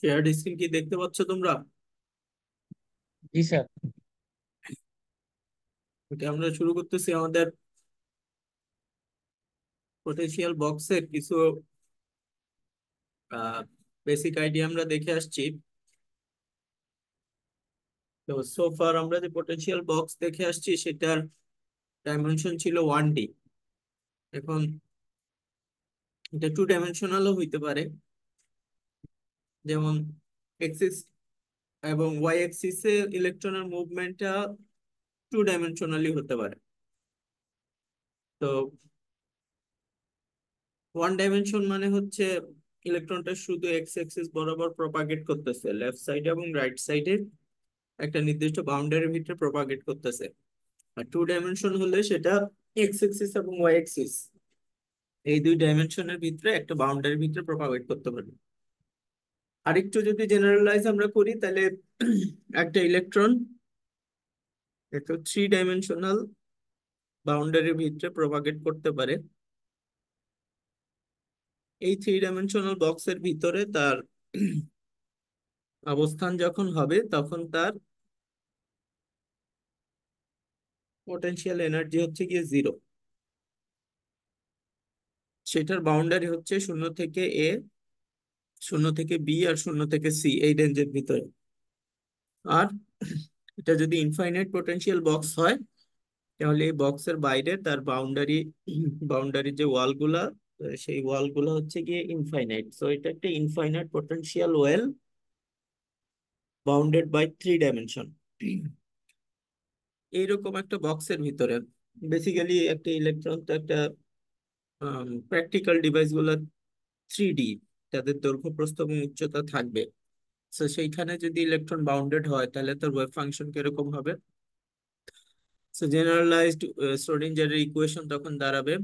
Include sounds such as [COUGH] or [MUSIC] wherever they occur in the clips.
Share screen কি দেখতে পাচ্ছ তোমরা জি স্যার আমরা শুরু করতেছি আমাদের পোটেনশিয়াল বক্সের কিছু বেসিক আইডিয়া আমরা দেখে আসছি তো সোফার আমরা যে পটেনশিয়াল বক্স দেখে আসছি সেটার ডাইমেনশন ছিল ওয়ান ডি এখন এটা টু ডাইমেনশনালও হইতে পারে যেমন এক্সিস এবং ওয়াই এক্সিসে ইলেকট্রনের মুভমেন্টটা টু ডাইমেনশনালি হতে পারে তো ওয়ান ডাইমেনশন মানে হচ্ছে ইলেকট্রনটা শুধু এক্স এক্সিস বরাবর প্রপাগেট করতেছে লেফট সাইডে এবং রাইট সাইডে একটা নির্দিষ্ট বাউন্ডারির ভিতরে প্রপাগেট করতেছে আর টু ডাইমেনশন হলে সেটা এক্স এক্সিস এবং ওয়াই এক্সিস এই দুই ডাইমেনশনের ভিতরে একটা বাউন্ডারির ভিতরে প্রপাগেট করতে পারবে আরেকটু যদি জেনারেলাইজ আমরা করি তাহলে একটা ইলেকট্রন একটা থ্রি ডাইমেনশনাল বাউন্ডারির ভিতরে প্রভাগেট করতে পারে এই থ্রি ডাইমেনশনাল বক্সের ভিতরে তার অবস্থান যখন হবে তখন তার পটেন্সিয়াল এনার্জি হচ্ছে গিয়ে জিরো সেটার বাউন্ডারি হচ্ছে শূন্য থেকে এ শূন্য থেকে বি আর শূন্য থেকে সি এই রেঞ্জের ভিতরে আর এটা যদি ইনফাইনাইট পোটেন্সিয়াল বক্স হয় তাহলে এই বক্সের বাইরে তার বাউন্ডারি বাউন্ডারি যে ওয়ালগুলা সেই ওয়ালগুলো হচ্ছে গিয়ে ইনফাইনাইট সো এটা একটা infinite potential well bounded by three dimension এইরকম একটা বক্সের ভিতরে বেসিক্যালি একটা ইলেকট্রন তো একটা প্র্যাকটিক্যাল ডিভাইসগুলো থ্রি ডি তাদের দৈর্ঘ্য প্রস্থ এবং উচ্চতা থাকবে তো সেইখানে যদি ইলেকট্রন বাউন্ডেড হয় তাহলে তার ওয়েভ ফাংশন কিরকম হবে সো জেনারেলাইজড শ্রোডিঞ্জারের ইকুয়েশন তখন দাঁড়াবে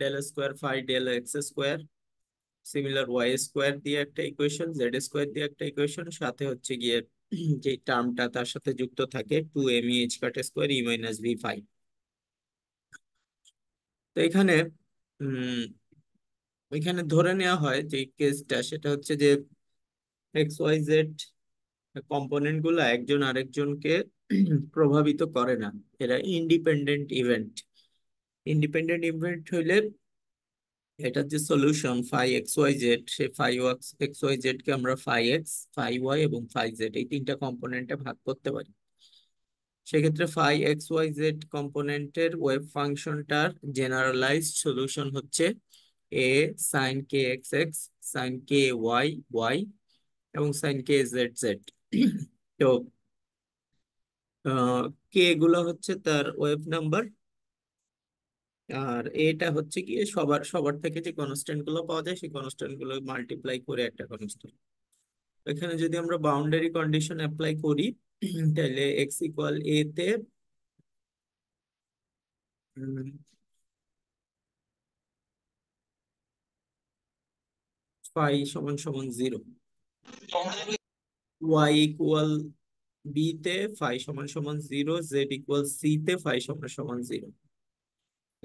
del square phi del x square similar y square দিয়ে একটা ইকুয়েশন জেড স্কোয়ার দিয়ে একটা ইকুয়েশন সাথে হচ্ছে গিয়ে যে টার্মটা তার সাথে যুক্ত থাকে two m e h cut square e minus v phi তো এখানে ওইখানে ধরে নেওয়া হয় যে কেসটা সেটা হচ্ছে যে এক্স ওয়াই জেড কম্পোনেন্ট গুলা একজন আরেকজনকে প্রভাবিত করে না এরা ইন্ডিপেন্ডেন্ট ইভেন্ট ইন্ডিপেন্ডেন্ট ইভেন্ট হইলে এটার যে solution phi x y z সে ফাই ওয়াক্স এক্স ওয়াই জেড কে আমরা ফাই এক্স ফাই ওয়াই এবং ফাই জেড এই তিনটা কম্পোনেন্টে ভাগ করতে পারি সেক্ষেত্রে ফাই এক্স ওয়াই জেড কম্পোনেন্টের ওয়েব ফাংশনটার জেনারেলাইজড সলিউশন হচ্ছে A sine k x x sine k y y এবং সাইন কে জেড জেড তো কে গুলো হচ্ছে তার ওয়েব নাম্বার আর এটা হচ্ছে কি সবার সবার থেকে যে কনস্ট্যান্ট গুলো পাওয়া যায় সেই কনস্ট্যান্ট গুলো মাল্টিপ্লাই করে একটা কনস্ট্যান্ট এখানে যদি আমরা বাউন্ডারি কন্ডিশন অ্যাপ্লাই করি [CLEARS THROAT] তাহলে এক্স a তে ফাই সমান সমান জিরো ওয়াই ইকুয়াল বি তে ফাই সমান সমান জিরো জেড ইকুয়াল সি তে ফাই সমান সমান জিরো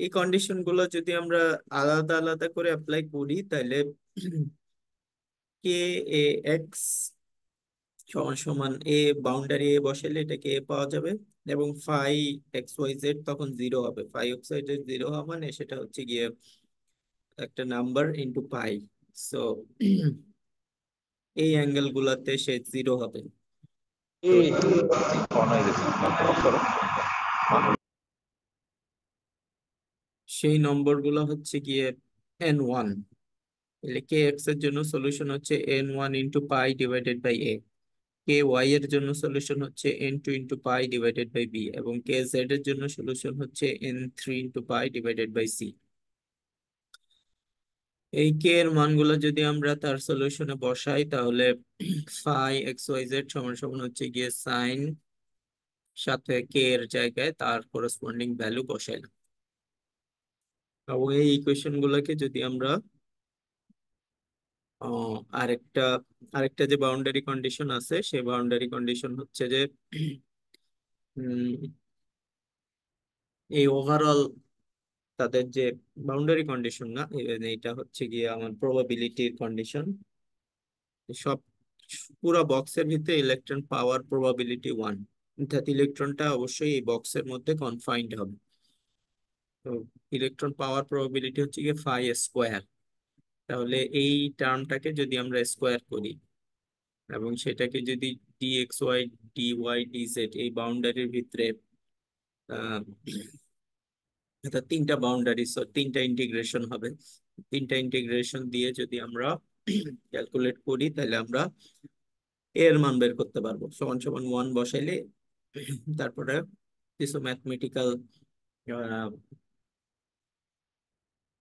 এই কন্ডিশন গুলো যদি আমরা আলাদা আলাদা করে অ্যাপ্লাই করি তাহলে কে এ এক্স সমান সমান এ বাউন্ডারি এ বসালে এটাকে এ পাওয়া যাবে এবং ফাই এক্স ওয়াই জেড তখন জিরো হবে phi x y z zero হওয়া মানে সেটা হচ্ছে গিয়ে একটা নাম্বার ইন্টু পাই সো এই অ্যাঙ্গেল গুলাতে সে জিরো হবে সেই নম্বর গুলো হচ্ছে গিয়ে এন ওয়ান তাহলে কে এক্স এর জন্য সলিউশন হচ্ছে n one into pi divided by a k y এর জন্য সলিউশন হচ্ছে n two into pi divided by b এবং কে জেড এর জন্য সলিউশন হচ্ছে n three into pi divided by c এই কে এর মানগুলো যদি আমরা তার সলিউশনে বসাই তাহলে ফাই এক্স ওয়াই জেড সমান সমান হচ্ছে গিয়ে সাইন সাথে কে এর জায়গায় তার করসপন্ডিং ভ্যালু বসাইলাম এবং এই ইকুয়েশন গুলোকে যদি আমরা আরেকটা আরেকটা যে বাউন্ডারি কন্ডিশন আছে সেই বাউন্ডারি কন্ডিশন হচ্ছে যে এই ওভারঅল তাদের যে বাউন্ডারি কন্ডিশন না এটা হচ্ছে গিয়ে আমার প্রবাবিলিটির কন্ডিশন সব পুরো বক্সের ভিতরে ইলেকট্রন পাওয়ার প্রবাবিলিটি ওয়ান অর্থাৎ ইলেকট্রনটা অবশ্যই এই বক্সের মধ্যে কনফাইন্ড হবে তো ইলেকট্রন পাওয়ার প্রবাবিলিটি হচ্ছে গিয়ে ফাই স্কোয়ার তাহলে এই টার্মটাকে যদি আমরা স্কোয়ার করি এবং সেটাকে যদি d x y d d d z এই বাউন্ডারির ভিতরে অর্থাৎ তিনটা বাউন্ডারি সো তিনটা ইন্টিগ্রেশন হবে তিনটা ইন্টিগ্রেশন দিয়ে যদি আমরা ক্যালকুলেট করি তাহলে আমরা এর মান বের করতে পারবো সমান সমান ওয়ান বসাইলে তারপরে কিছু ম্যাথমেটিক্যাল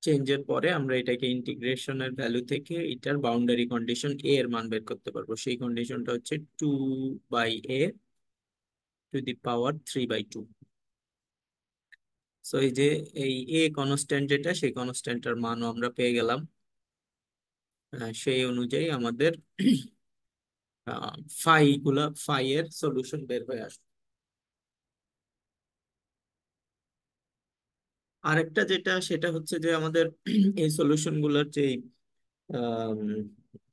চেঞ্জের পরে আমরা এটাকে ইন্টিগ্রেশনের ভ্যালু থেকে এটার বাউন্ডারি কন্ডিশন এ এর মান বের করতে পারবো সেই কন্ডিশনটা হচ্ছে two by a to the power three by two so এই যে এই এ কনস্ট্যান্ট যেটা সেই কনস্ট্যান্টটার মানও আমরা পেয়ে গেলাম সেই অনুযায়ী আমাদের ফাই গুলা ফাই এর সলিউশন বের হয়ে আসবে আরেকটা যেটা সেটা হচ্ছে যে আমাদের এই সলিউশন গুলোর যে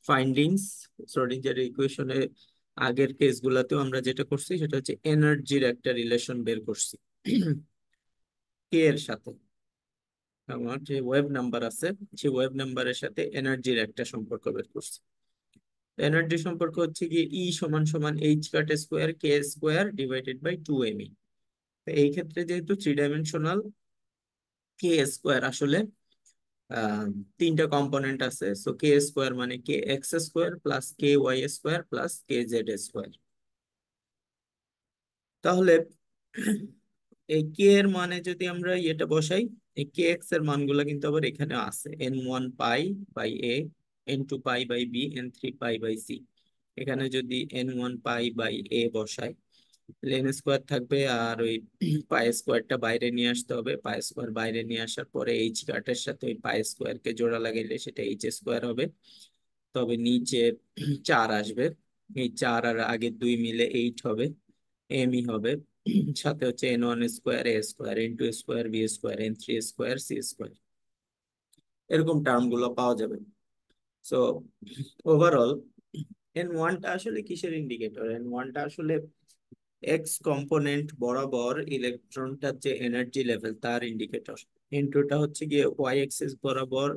ফাইন্ডিংস শ্রোডিঞ্জার ইকুয়েশনের আগের কেস গুলাতেও আমরা যেটা করছি সেটা হচ্ছে এনার্জির একটা রিলেশন বের করছি কে এর সাথে আমার যে ওয়েব নাম্বার আছে সেই ওয়েব নাম্বারের সাথে এনার্জির একটা সম্পর্ক বের করছে এনার্জি সম্পর্ক হচ্ছে কি ই e সমান সমান h cut square k square divided by two m e তো এই ক্ষেত্রে যেহেতু থ্রি ডাইমেনশনাল কে স্কোয়ার আসলে তিনটা কম্পোনেন্ট আছে সো কে স্কোয়ার মানে k x square plus k y square plus k z square তাহলে এই কে এর মানে যদি আমরা এটা বসাই এই কে এক্স এর মানগুলো কিন্তু আবার এখানে আছে n one pi by a n two pi by b n three pi by c এখানে যদি n one pi by a বসাই এন স্কোয়ার থাকবে আর ওই পাই [CLEARS THROAT] স্কোয়ারটা বাইরে নিয়ে আসতে হবে পাই স্কোয়ার বাইরে নিয়ে আসার পরে এইচ কাটের সাথে ওই পাই কে জোড়া লাগাইলে সেটা এইচ স্কোয়ার হবে তবে নিচে [CLEARS THROAT] চার আসবে এই চার আর আগের দুই মিলে এইট হবে এমই হবে সাথে হচ্ছে n one square a square n two square b square n three square c square এরকম টার্মগুলো পাওয়া যাবে সো ওভারঅল এন ওয়ানটা আসলে কিসের ইন্ডিকেটর এন ওয়ানটা আসলে এক্স কম্পোনেন্ট বরাবর ইলেকট্রনটার যে এনার্জি লেভেল তার ইন্ডিকেটর এন টুটা হচ্ছে গিয়ে ওয়াই এক্সেস বরাবর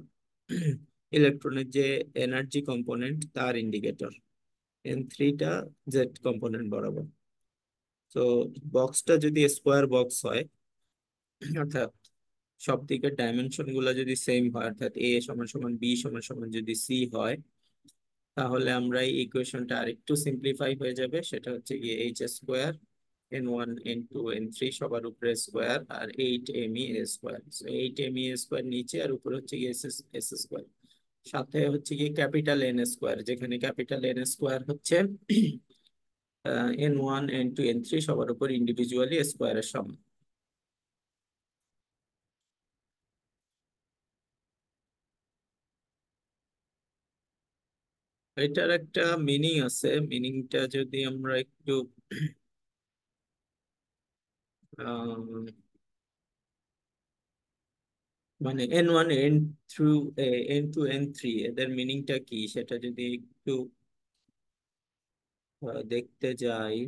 ইলেকট্রনের যে এনার্জি কম্পোনেন্ট তার ইন্ডিকেটর এন থ্রিটা জেড কম্পোনেন্ট বরাবর তো বক্সটা যদি স্কোয়ার বক্স হয় অর্থাৎ সব দিকের ডাইমেনশন গুলো যদি সেম হয় অর্থাৎ এ সমান সমান বি সমান সমান যদি সি হয় তাহলে আমরা এই ইকুয়েশনটা আরেকটু সিম্পলিফাই হয়ে যাবে সেটা হচ্ছে গিয়ে h square n one n two n three সবার উপরে স্কোয়ার আর eight m e square eight m e square নিচে আর উপরে হচ্ছে গিয়ে এস এস স্কোয়ার সাথে হচ্ছে গিয়ে ক্যাপিটাল এন স্কোয়ার যেখানে ক্যাপিটাল এন স্কোয়ার হচ্ছে n one n two n three সবার উপর ইন্ডিভিজুয়ালি স্কোয়ারের সমান এটার একটা মিনিং আছে মিনিংটা যদি আমরা একটু মানে n one n through n two n three এদের মিনিংটা কি সেটা যদি একটু देखते जाए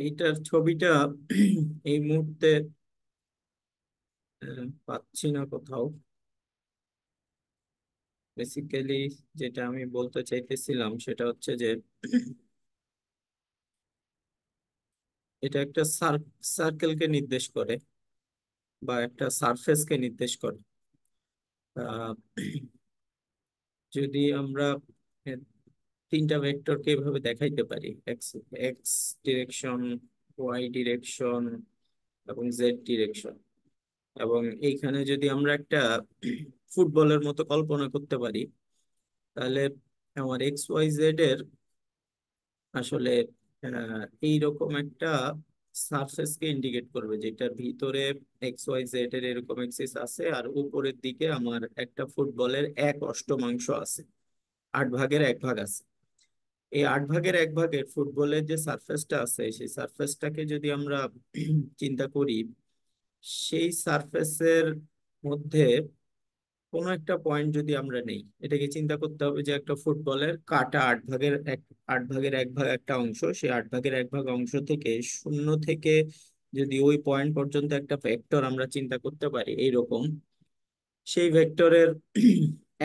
এইটার ছবিটা এই মুহূর্তে পাচ্ছি না কোথাও বেসিক্যালি যেটা আমি বলতে চাইতেছিলাম সেটা হচ্ছে যে এটা একটা সার্কেলকে নির্দেশ করে বা একটা কে নির্দেশ করে যদি আমরা তিনটা কে এভাবে দেখাইতে পারি x x direction y direction এবং জেড ডিরেকশন এবং এইখানে যদি আমরা একটা ফুটবলের মতো কল্পনা করতে পারি তাহলে আমার এক্স ওয়াই জেড এর আসলে এইরকম একটা কে ইন্ডিকেট করবে যেটার ভিতরে এক্স ওয়াই জেড এর এরকম এক্সিস আছে আর উপরের দিকে আমার একটা ফুটবলের এক অষ্টমাংশ আছে আট ভাগের এক ভাগ আছে এই আট ভাগের এক ভাগের ফুটবলের যে সারফেসটা আছে সেই সারফেসটাকে যদি আমরা চিন্তা করি সেই সারফেসের মধ্যে কোনো একটা পয়েন্ট যদি আমরা নেই এটাকে চিন্তা করতে হবে যে একটা ফুটবলের কাটা আট ভাগের এক আট ভাগের এক ভাগ একটা অংশ সেই আট ভাগের এক ভাগ অংশ থেকে শূন্য থেকে যদি ওই পয়েন্ট পর্যন্ত একটা ভেক্টর আমরা চিন্তা করতে পারি এইরকম সেই ভেক্টরের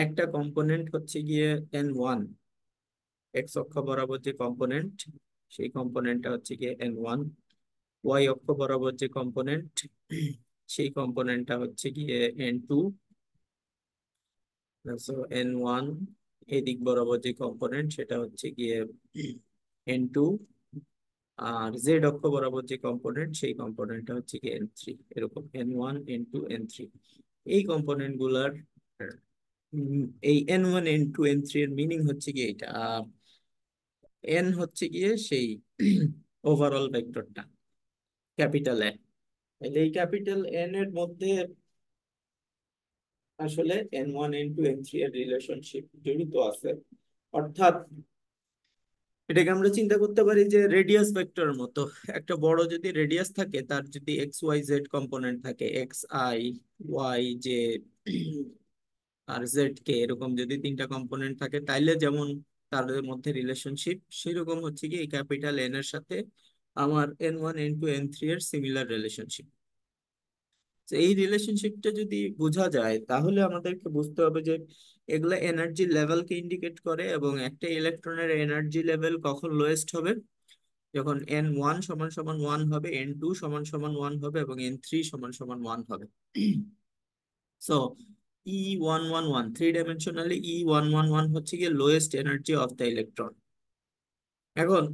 একটা কম্পোনেন্ট হচ্ছে গিয়ে এন ওয়ান এক্স অক্ষ বরাবর যে কম্পোনেন্ট সেই কম্পোনেন্টটা হচ্ছে কি এন ওয়ান ওয়াই অক্ষ বরাবর যে কম্পোনেন্ট সেই কম্পোনেন্টটা হচ্ছে গিয়ে এন টু এন ওয়ান দিক বরাবর যে কম্পোনেন্ট সেটা হচ্ছে গিয়ে এন টু আর জেড অক্ষ বরাবর যে কম্পোনেন্ট সেই কম্পোনেন্টটা হচ্ছে কি এন থ্রি এরকম n one n two n three এই কম্পোনেন্ট গুলার এই n one n two n three এর মিনিং হচ্ছে কি এটা এন হচ্ছে গিয়ে সেই ওভারঅল ভেক্টরটা ক্যাপিটাল এন তাহলে এই ক্যাপিটাল এন এর মধ্যে আসলে n one n two n three এর রিলেশনশিপ জড়িত আছে অর্থাৎ এটাকে আমরা চিন্তা করতে পারি যে রেডিয়াস ভেক্টর মতো একটা বড় যদি রেডিয়াস থাকে তার যদি এক্স ওয়াই জেড কম্পোনেন্ট থাকে এক্স আই ওয়াই জে আর জেড কে এরকম যদি তিনটা কম্পোনেন্ট থাকে তাইলে যেমন তাদের মধ্যে রিলেশনশিপ সেরকম হচ্ছে কি এই ক্যাপিটাল এন এর সাথে আমার n one n two n three এর সিমিলার রিলেশনশিপ তো এই রিলেশনশিপটা যদি বোঝা যায় তাহলে আমাদেরকে বুঝতে হবে যে এগুলা এনার্জি লেভেলকে ইন্ডিকেট করে এবং একটা ইলেকট্রনের এনার্জি লেভেল কখন লোয়েস্ট হবে যখন এন ওয়ান সমান সমান ওয়ান হবে এন টু সমান সমান ওয়ান হবে এবং এন থ্রি সমান সমান ওয়ান হবে so [CLEARS THROAT] e one one one three dimensionally e one one one হচ্ছে গিয়ে lowest energy of the electron এখন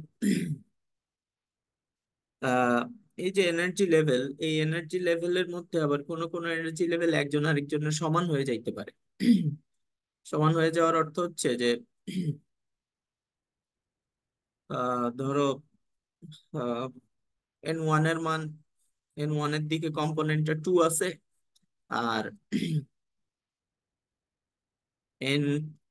এই যে এনার্জি লেভেল এই এনার্জি লেভেলের মধ্যে আবার কোন কোন এনার্জি লেভেল একজন আরেকজনের সমান হয়ে যাইতে পারে সমান হয়ে যাওয়ার অর্থ হচ্ছে যে ধরো এন ওয়ান এর মান এন ওয়ান এর দিকে কম্পোনেন্টটা টু আছে আর এন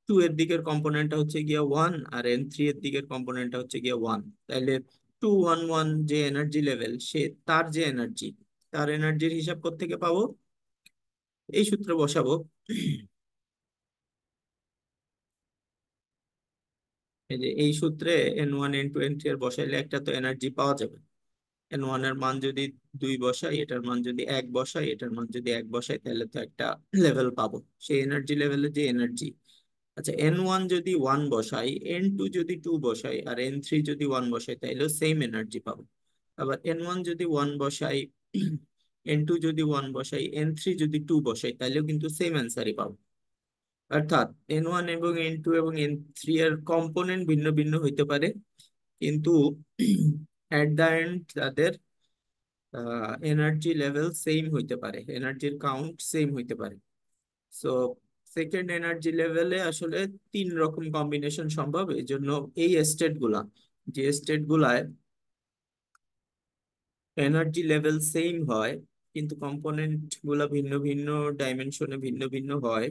টু এর দিকের কম্পোনেন্টটা হচ্ছে গিয়া ওয়ান আর এন থ্রি এর দিকের কম্পোনেন্টটা হচ্ছে গিয়া ওয়ান তাহলে টু ওয়ান ওয়ান যে এনার্জি লেভেল সে তার যে এনার্জি তার এনার্জির হিসাব থেকে পাবো এই সূত্রে বসাবো এই যে এই সূত্রে n one n two n three এর বসাইলে একটা তো এনার্জি পাওয়া যাবে এন ওয়ান এর মান যদি দুই বসাই এটার মান যদি এক বসাই এটার মান যদি এক বসাই তাহলে তো একটা লেভেল পাবো সেই এনার্জি লেভেলে যে এনার্জি আচ্ছা এন ওয়ান যদি ওয়ান বসাই এন টু যদি টু বসাই আর এন থ্রি যদি ওয়ান বসাই তাহলেও সেম এনার্জি পাবো আবার এন ওয়ান যদি ওয়ান বসাই এন টু যদি ওয়ান বসাই এন থ্রি যদি টু বসাই তাহলেও কিন্তু সেম অ্যান্সারই পাবো অর্থাৎ এন ওয়ান এবং এন টু এবং এন থ্রি এর কম্পোনেন্ট ভিন্ন ভিন্ন হইতে পারে কিন্তু অ্যাট দ্য এন্ড তাদের এনার্জি লেভেল সেম হইতে পারে এনার্জির কাউন্ট সেম হইতে পারে সো সেকেন্ড এনার্জি লেভেলে আসলে তিন রকম কম্বিনেশন সম্ভব এই জন্য এই স্টেট গুলা যে স্টেট গুলায় এনার্জি লেভেল সেম হয় কিন্তু কম্পোনেন্ট গুলা ভিন্ন ভিন্ন ডাইমেনশনে ভিন্ন ভিন্ন হয়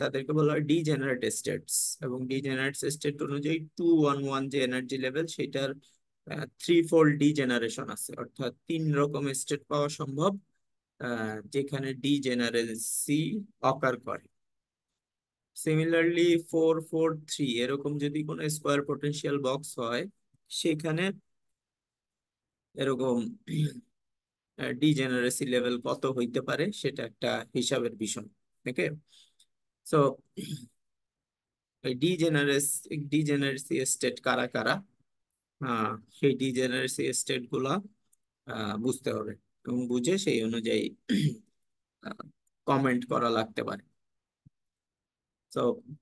তাদেরকে বলা হয় ডিজেনারেট স্টেটস এবং ডিজেনারেট স্টেট অনুযায়ী টু ওয়ান ওয়ান যে এনার্জি লেভেল সেটার থ্রি ফোর ডি জেনারেশন আছে অর্থাৎ তিন রকম স্টেট পাওয়া সম্ভব যেখানে ডি জেনারেসি অকার করে সিমিলারলি ফোর ফোর থ্রি এরকম যদি কোনো স্কোয়ার পোটেন্সিয়াল বক্স হয় সেখানে এরকম ডি জেনারেসি লেভেল কত হইতে পারে সেটা একটা হিসাবের বিষয় okay so degeneracy state কারা কারা সেই ডিজেনারেসি স্টেট গুলা বুঝতে হবে এবং বুঝে সেই অনুযায়ী কমেন্ট করা লাগতে পারে তো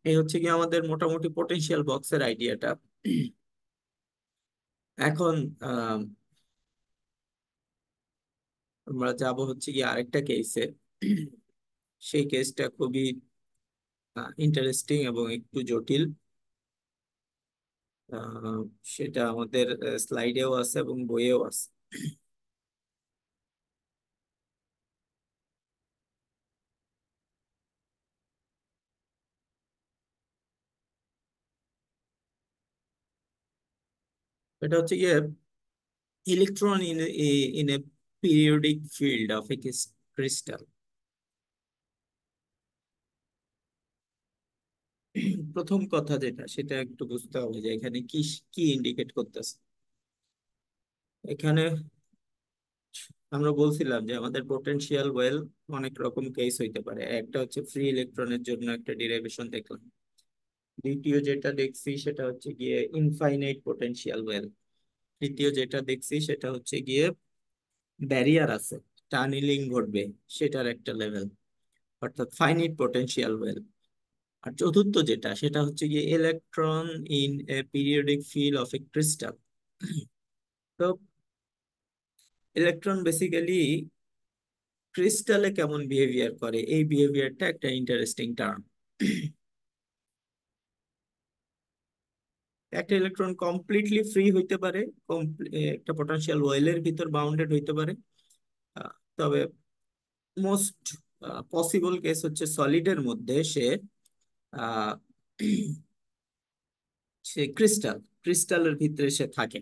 এই হচ্ছে কি আমাদের মোটামুটি পটেন্সিয়াল বক্সের আইডিয়াটা এখন আমরা যাব হচ্ছে কি আরেকটা কেসে সেই কেসটা খুবই ইন্টারেস্টিং এবং একটু জটিল সেটা আমাদের স্লাইডেও আছে এবং বইয়েও আছে এটা হচ্ছে গিয়ে electron in a periodic field of a crystal প্রথম কথা যেটা সেটা একটু বুঝতে হবে যে এখানে কি কি ইন্ডিকেট করতেছে এখানে আমরা বলছিলাম যে আমাদের পটেনশিয়াল ওয়েল অনেক রকম কেস হইতে পারে একটা হচ্ছে ফ্রি ইলেকট্রনের জন্য একটা ডিরাইভেশন দেখলাম দ্বিতীয় যেটা দেখছি সেটা হচ্ছে গিয়ে ইনফাইনাইট পটেনশিয়াল ওয়েল তৃতীয় যেটা দেখছি সেটা হচ্ছে গিয়ে ব্যারিয়ার আছে টানিলিং ঘটবে সেটার একটা লেভেল অর্থাৎ ফাইনাইট পটেনশিয়াল ওয়েল আর চতুর্থ যেটা সেটা হচ্ছে গিয়ে electron in a periodic field of a crystal তো ইলেকট্রন বেসিক্যালি ক্রিস্টালে কেমন বিহেভিয়ার করে এই বিহেভিয়ারটা একটা ইন্টারেস্টিং টার্ম একটা ইলেকট্রন কমপ্লিটলি ফ্রি হইতে পারে একটা পটেনশিয়াল ওয়েলের ভিতর বাউন্ডেড হইতে পারে তবে মোস্ট পসিবল কেস হচ্ছে সলিডের মধ্যে সে সে ক্রিস্টাল ক্রিস্টালের ভিতরে সে থাকে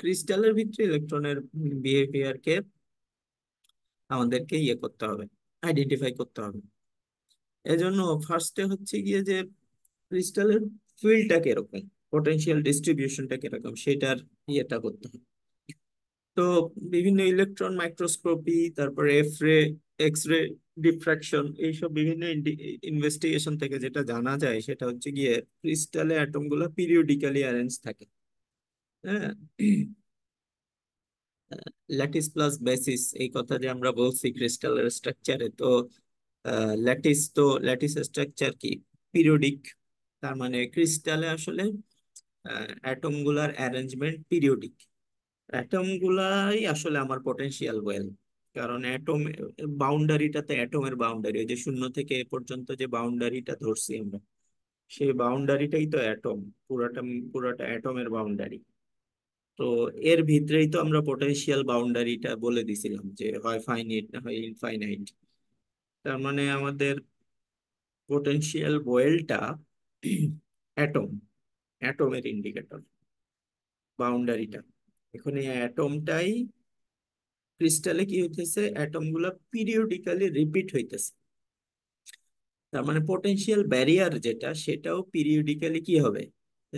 ক্রিস্টালের ভিতরে ইলেকট্রনের বিহেভিয়ারকে আমাদেরকে ইয়ে করতে হবে আইডেন্টিফাই করতে হবে এজন্য ফার্স্টে হচ্ছে গিয়ে যে ক্রিস্টালের ফিল্ডটা কিরকম পটেনশিয়াল ডিস্ট্রিবিউশনটা কিরকম সেটার ইয়েটা করতে হবে তো বিভিন্ন ইলেকট্রন মাইক্রোস্কোপি তারপরে এফরে এক্সরে ডিফ্র্যাকশন এইসব বিভিন্ন ইনভেস্টিগেশন থেকে যেটা জানা যায় সেটা হচ্ছে গিয়ে ক্রিস্টালে অ্যাটমগুলো পিরিয়ডিক্যালি অ্যারেঞ্জ থাকে হ্যাঁ ল্যাটিস প্লাস বেসিস এই কথা যে আমরা বলছি ক্রিস্টালের স্ট্রাকচারে তো ল্যাটিস তো ল্যাটিস স্ট্রাকচার কি পিরিয়ডিক তার মানে ক্রিস্টালে আসলে অ্যাটমগুলার অ্যারেঞ্জমেন্ট পিরিয়ডিক অ্যাটমগুলাই আসলে আমার পটেনশিয়াল ওয়েল কারণ অ্যাটম তো অ্যাটমের বাউন্ডারি ওই যে শূন্য থেকে এ পর্যন্ত যে বাউন্ডারিটা ধরছি আমরা সেই বাউন্ডারিটাই তো অ্যাটম পুরাটা পুরাটা অ্যাটমের বাউন্ডারি তো এর ভিতরেই তো আমরা পোটেনশিয়াল বাউন্ডারিটা বলে দিছিলাম যে হয় ফাইনাইট না হয় ইনফাইনাইট তার মানে আমাদের পোটেনশিয়াল বয়েলটা অ্যাটম অ্যাটমের ইন্ডিকেটর বাউন্ডারিটা এখন এই অ্যাটমটাই ক্রিস্টালে কি হইতেছে অ্যাটম গুলা পিরিয়ডিক্যালি রিপিট হইতেছে তার মানে পটেনশিয়াল ব্যারিয়ার যেটা সেটাও পিরিয়ডিক্যালি কি হবে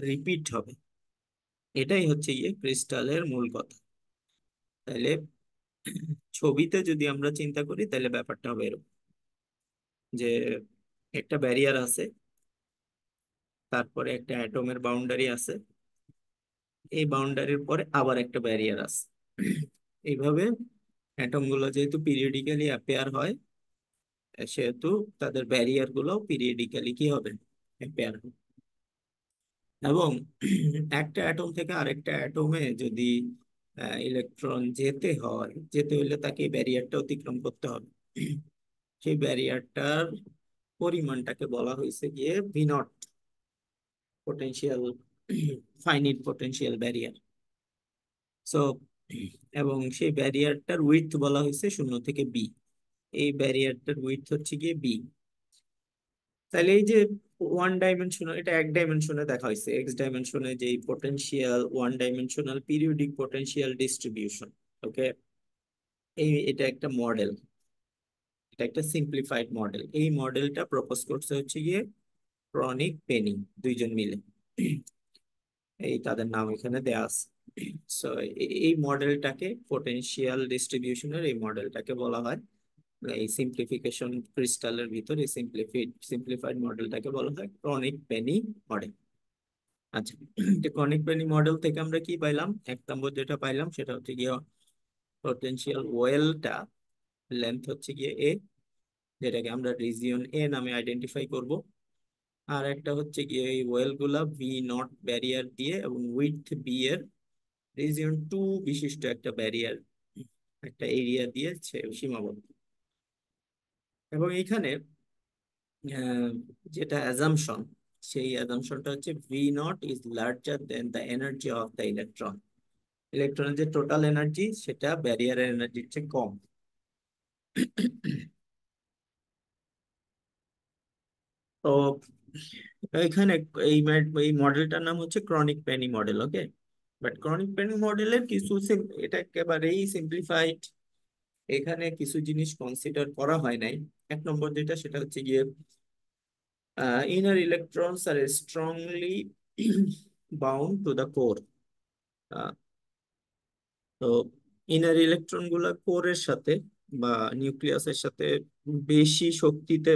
রিপিট হবে এটাই হচ্ছে গিয়ে ক্রিস্টালের মূল কথা তাহলে ছবিতে যদি আমরা চিন্তা করি তাহলে ব্যাপারটা হবে এরকম যে একটা ব্যারিয়ার আছে তারপরে একটা অ্যাটমের বাউন্ডারি আছে এই বাউন্ডারির পরে আবার একটা ব্যারিয়ার আছে এইভাবে অ্যাটমগুলো যেহেতু পিরিয়ডিক্যালি অ্যাপেয়ার হয় সেহেতু তাদের ব্যারিয়ার গুলো পিরিয়ডিক্যালি কি হবে অ্যাপেয়ার হবে এবং একটা অ্যাটম থেকে আরেকটা অ্যাটমে যদি ইলেকট্রন যেতে হয় যেতে হলে তাকে ব্যারিয়ারটা অতিক্রম করতে হবে সেই ব্যারিয়ারটার পরিমাণটাকে বলা হয়েছে গিয়ে v nought potential finite potential barrier so এবং সেই ব্যারিয়ারটার উইথ বলা হয়েছে শূন্য থেকে বি এই ব্যারিয়ারটার উইথ হচ্ছে গিয়ে বি তাহলে এই যে ওয়ান ডাইমেনশনাল এটা এক ডাইমেনশনে দেখা হয়েছে এক্স ডাইমেনশনে যে potential one dimensional periodic potential distribution okay এই এটা একটা মডেল এটা একটা সিম্পলিফাইড মডেল এই মডেলটা প্রপোজ করছে হচ্ছে গিয়ে ক্রনিক পেনি দুইজন মিলে এই তাদের নাম এখানে দেয়া আছে সো এই মডেলটাকে পোটেনশিয়াল ডিস্ট্রিবিউশনের এই মডেলটাকে বলা হয় এই সিম্পলিফিকেশন ক্রিস্টালের ভিতর এই সিম্পলিফাইড সিম্পলিফাইড মডেলটাকে বলা হয় ক্রনিক পেনি মডেল আচ্ছা ক্রনিক পেনি মডেল থেকে আমরা কি পাইলাম এক নম্বর যেটা পাইলাম সেটা হচ্ছে গিয়ে পোটেনশিয়াল ওয়েলটা লেন্থ হচ্ছে গিয়ে এ যেটাকে আমরা রিজিয়ন এ নামে আইডেন্টিফাই করব আর একটা হচ্ছে কি এই ওয়েলগুলা ভি নট ব্যারিয়ার দিয়ে এবং উইথ বি এর রিজিয়ন টু বিশিষ্ট একটা ব্যারিয়ার একটা এরিয়া দিয়ে সীমাবদ্ধ এবং এখানে যেটা অ্যাজামশন সেই অ্যাজামশনটা হচ্ছে v nought is larger than the energy of the electron ইলেকট্রনের যে টোটাল এনার্জি সেটা ব্যারিয়ারের এনার্জির চেয়ে কম তো এখানে এই এই মডেলটার নাম হচ্ছে Kronig Penney model okay but Kronig Penney মডেলের কিছু এটা একেবারেই সিম্পলিফাইড এখানে কিছু জিনিস কনসিডার করা হয় নাই এক নম্বর যেটা সেটা হচ্ছে গিয়ে inner electrons are strongly [CLEARS THROAT] bound to the core তো ইনার ইলেকট্রন গুলা কোরের সাথে বা নিউক্লিয়াসের সাথে বেশি শক্তিতে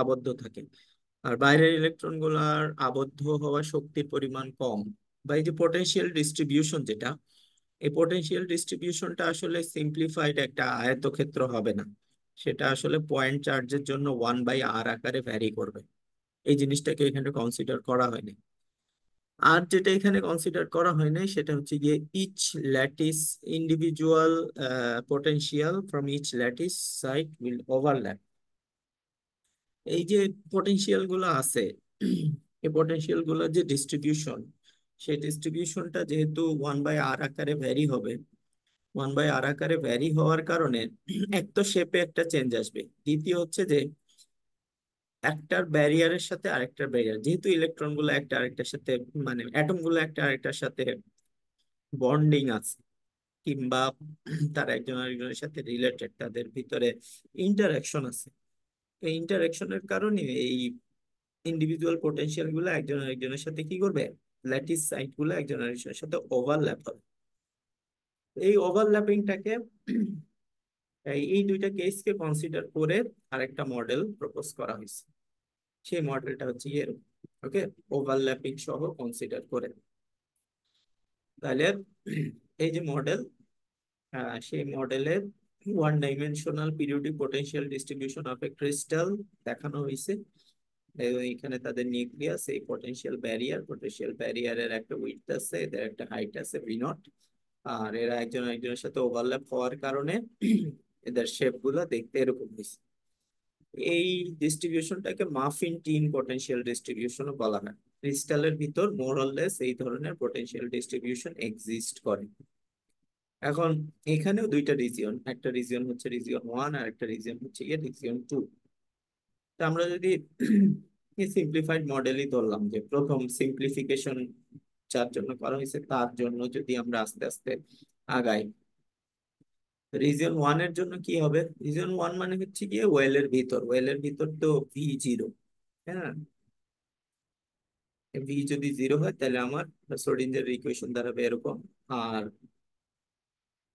আবদ্ধ থাকে আর বাইরের ইলেকট্রনগুলার আবদ্ধ হওয়ার শক্তির পরিমাণ কম বা এই যে পোটেনশিয়াল ডিস্ট্রিবিউশন যেটা এই পটেনশিয়াল ডিস্ট্রিবিউশনটা আসলে সিম্পলিফাইড একটা আয়তক্ষেত্র হবে না সেটা আসলে পয়েন্ট চার্জের জন্য ওয়ান বাই আর আকারে ভ্যারি করবে এই জিনিসটাকে এখানে কনসিডার করা হয়নি আর যেটা এখানে কনসিডার করা হয় নাই সেটা হচ্ছে গিয়ে each lattice individual potential from each lattice site will overlap এই যে পটেনশিয়াল গুলো আছে এই পটেনশিয়াল গুলো যে ডিস্ট্রিবিউশন সেই ডিস্ট্রিবিউশনটা যেহেতু ওয়ান বাই আর আকারে ভ্যারি হবে ওয়ান বাই আর আকারে ভ্যারি হওয়ার কারণে এক তো শেপে একটা চেঞ্জ আসবে দ্বিতীয় হচ্ছে যে একটার ব্যারিয়ারের সাথে আরেকটার ব্যারিয়ার যেহেতু ইলেকট্রন গুলো একটা আরেকটার সাথে মানে অ্যাটম গুলো একটা আরেকটার সাথে বন্ডিং আছে কিংবা তারা একজন আরেকজনের সাথে রিলেটেড তাদের ভিতরে ইন্টারাকশন আছে এই ইন্টারাকশনের কারণে এই ইন্ডিভিজুয়াল পোটেনশিয়াল গুলো একজন আরেকজনের সাথে কি করবে ল্যাটিস সাইট গুলো একজন আরেকজনের সাথে ওভারল্যাপ হবে এই ওভারল্যাপিংটাকে এই দুইটা কেসকে কনসিডার করে আরেকটা মডেল প্রপোজ করা হয়েছে সেই মডেলটা হচ্ছে এর ওকে ওভারল্যাপিং সহ কনসিডার করে তাহলে এই যে মডেল সেই মডেলের one dimensional periodic potential distribution of a crystal দেখানো হয়েছে এখানে তাদের নিউক্লিয়াস এই পটেনশিয়াল ব্যারিয়ার পটেনশিয়াল ব্যারিয়ারের একটা উইথ আছে এদের একটা হাইট আছে ভি নট আর এরা একজন একজনের সাথে ওভারল্যাপ হওয়ার কারণে এদের শেপ গুলো দেখতে এরকম হয়েছে এই ডিস্ট্রিবিউশনটাকে মাফিন টিন পটেনশিয়াল ডিস্ট্রিবিউশন বলা হয় ক্রিস্টালের ভিতর মোরলেস এই ধরনের পটেনশিয়াল ডিস্ট্রিবিউশন এক্সিস্ট করে এখন এখানেও দুইটা রিজিয়ন একটা রিজিয়ন হচ্ছে রিজিয়ন ওয়ান আর একটা রিজিয়ন হচ্ছে গিয়ে রিজিয়ন টু তা আমরা যদি সিম্পলিফাইড মডেলই ধরলাম যে প্রথম সিম্পলিফিকেশন যার জন্য করা হয়েছে তার জন্য যদি আমরা আস্তে আস্তে আগাই রিজিয়ন ওয়ান এর জন্য কি হবে রিজিয়ন ওয়ান মানে হচ্ছে গিয়ে ওয়েলের ভিতর ওয়েলের ভিতর তো ভি জিরো হ্যাঁ ভি যদি জিরো হয় তাহলে আমার সোডিঞ্জের ইকুয়েশন দাঁড়াবে এরকম আর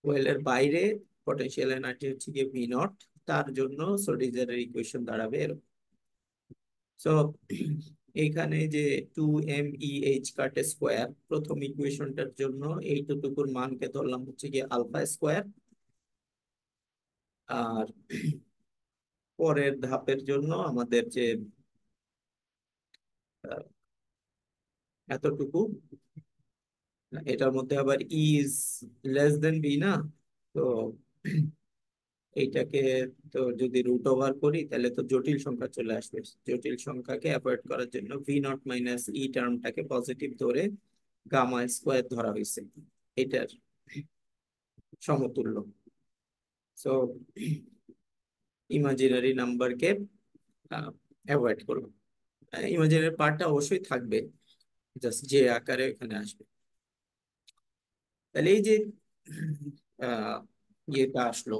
ওয়েলের বাইরে পটেনশিয়াল এনার্জি হচ্ছে গিয়ে ভি নট তার জন্য সোডিজের ইকুয়েশন দাঁড়াবে এরকম সো এখানে যে two m e h cut square প্রথম ইকুয়েশনটার জন্য এইটুকুর মানকে ধরলাম হচ্ছে গিয়ে আলফা স্কোয়ার আর পরের ধাপের জন্য আমাদের যে এতটুকু এটার মধ্যে আবার ইজ লেস দেন বি না তো এইটাকে তো যদি রুট ওভার করি তাহলে তো জটিল সংখ্যা চলে আসবে জটিল সংখ্যাকে অ্যাভয়েড করার জন্য ভি নট মাইনাস ই টার্মটাকে পজিটিভ ধরে গামা স্কোয়ার ধরা হয়েছে এটার সমতুল্য সো ইমাজিনারি নাম্বারকে অ্যাভয়েড করব ইমাজিনারি পার্টটা অবশ্যই থাকবে জাস্ট যে আকারে এখানে আসবে তাহলে এই যে ইয়েটা আসলো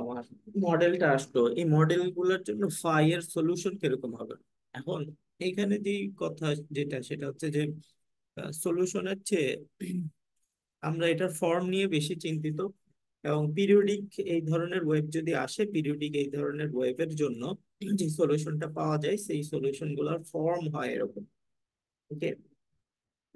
আমার মডেলটা আসলো এই মডেল গুলোর জন্য ফাই এর সলিউশন কিরকম হবে এখন এখানে যে কথা যেটা সেটা হচ্ছে যে সলিউশন চেয়ে আমরা এটার ফর্ম নিয়ে বেশি চিন্তিত এবং পিরিয়ডিক এই ধরনের ওয়েব যদি আসে পিরিয়ডিক এই ধরনের ওয়েবের জন্য যে সলিউশনটা পাওয়া যায় সেই সলিউশন গুলোর ফর্ম হয় এরকম ওকে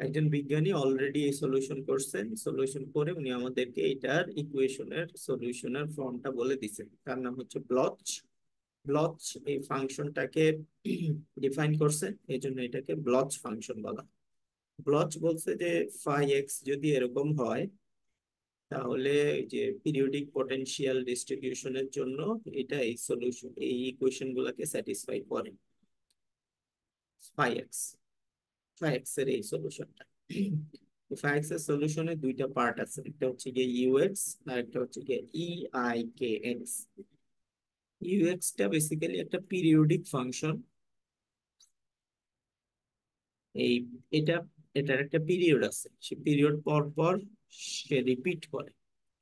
একজন বিজ্ঞানী অলরেডি এই সলিউশন করছেন সলিউশন করে উনি আমাদেরকে এটার ইকুয়েশনের সলিউশনের ফর্মটা বলে দিছেন তার নাম হচ্ছে ব্লচ ব্লচ এই ফাংশনটাকে ডিফাইন করছে এই জন্য এটাকে ব্লচ ফাংশন বলা ব্লচ বলছে যে ফাই এক্স যদি এরকম হয় তাহলে যে পিরিয়ডিক পটেনশিয়াল ডিস্ট্রিবিউশনের জন্য এটা এই সলিউশন এই ইকুয়েশন স্যাটিসফাই করে ফাই এক্স বা এক্স এর এই সলিউশনটা ফাই এর সলিউশনে দুইটা পার্ট আছে একটা হচ্ছে গিয়ে ইউএক্স আর একটা হচ্ছে গিয়ে ই আই কে এক্স ইউএক্সটা বেসিক্যালি একটা পিরিয়ডিক ফাংশন এই এটা এটার একটা পিরিয়ড আছে সে পিরিয়ড পর পর সে রিপিট করে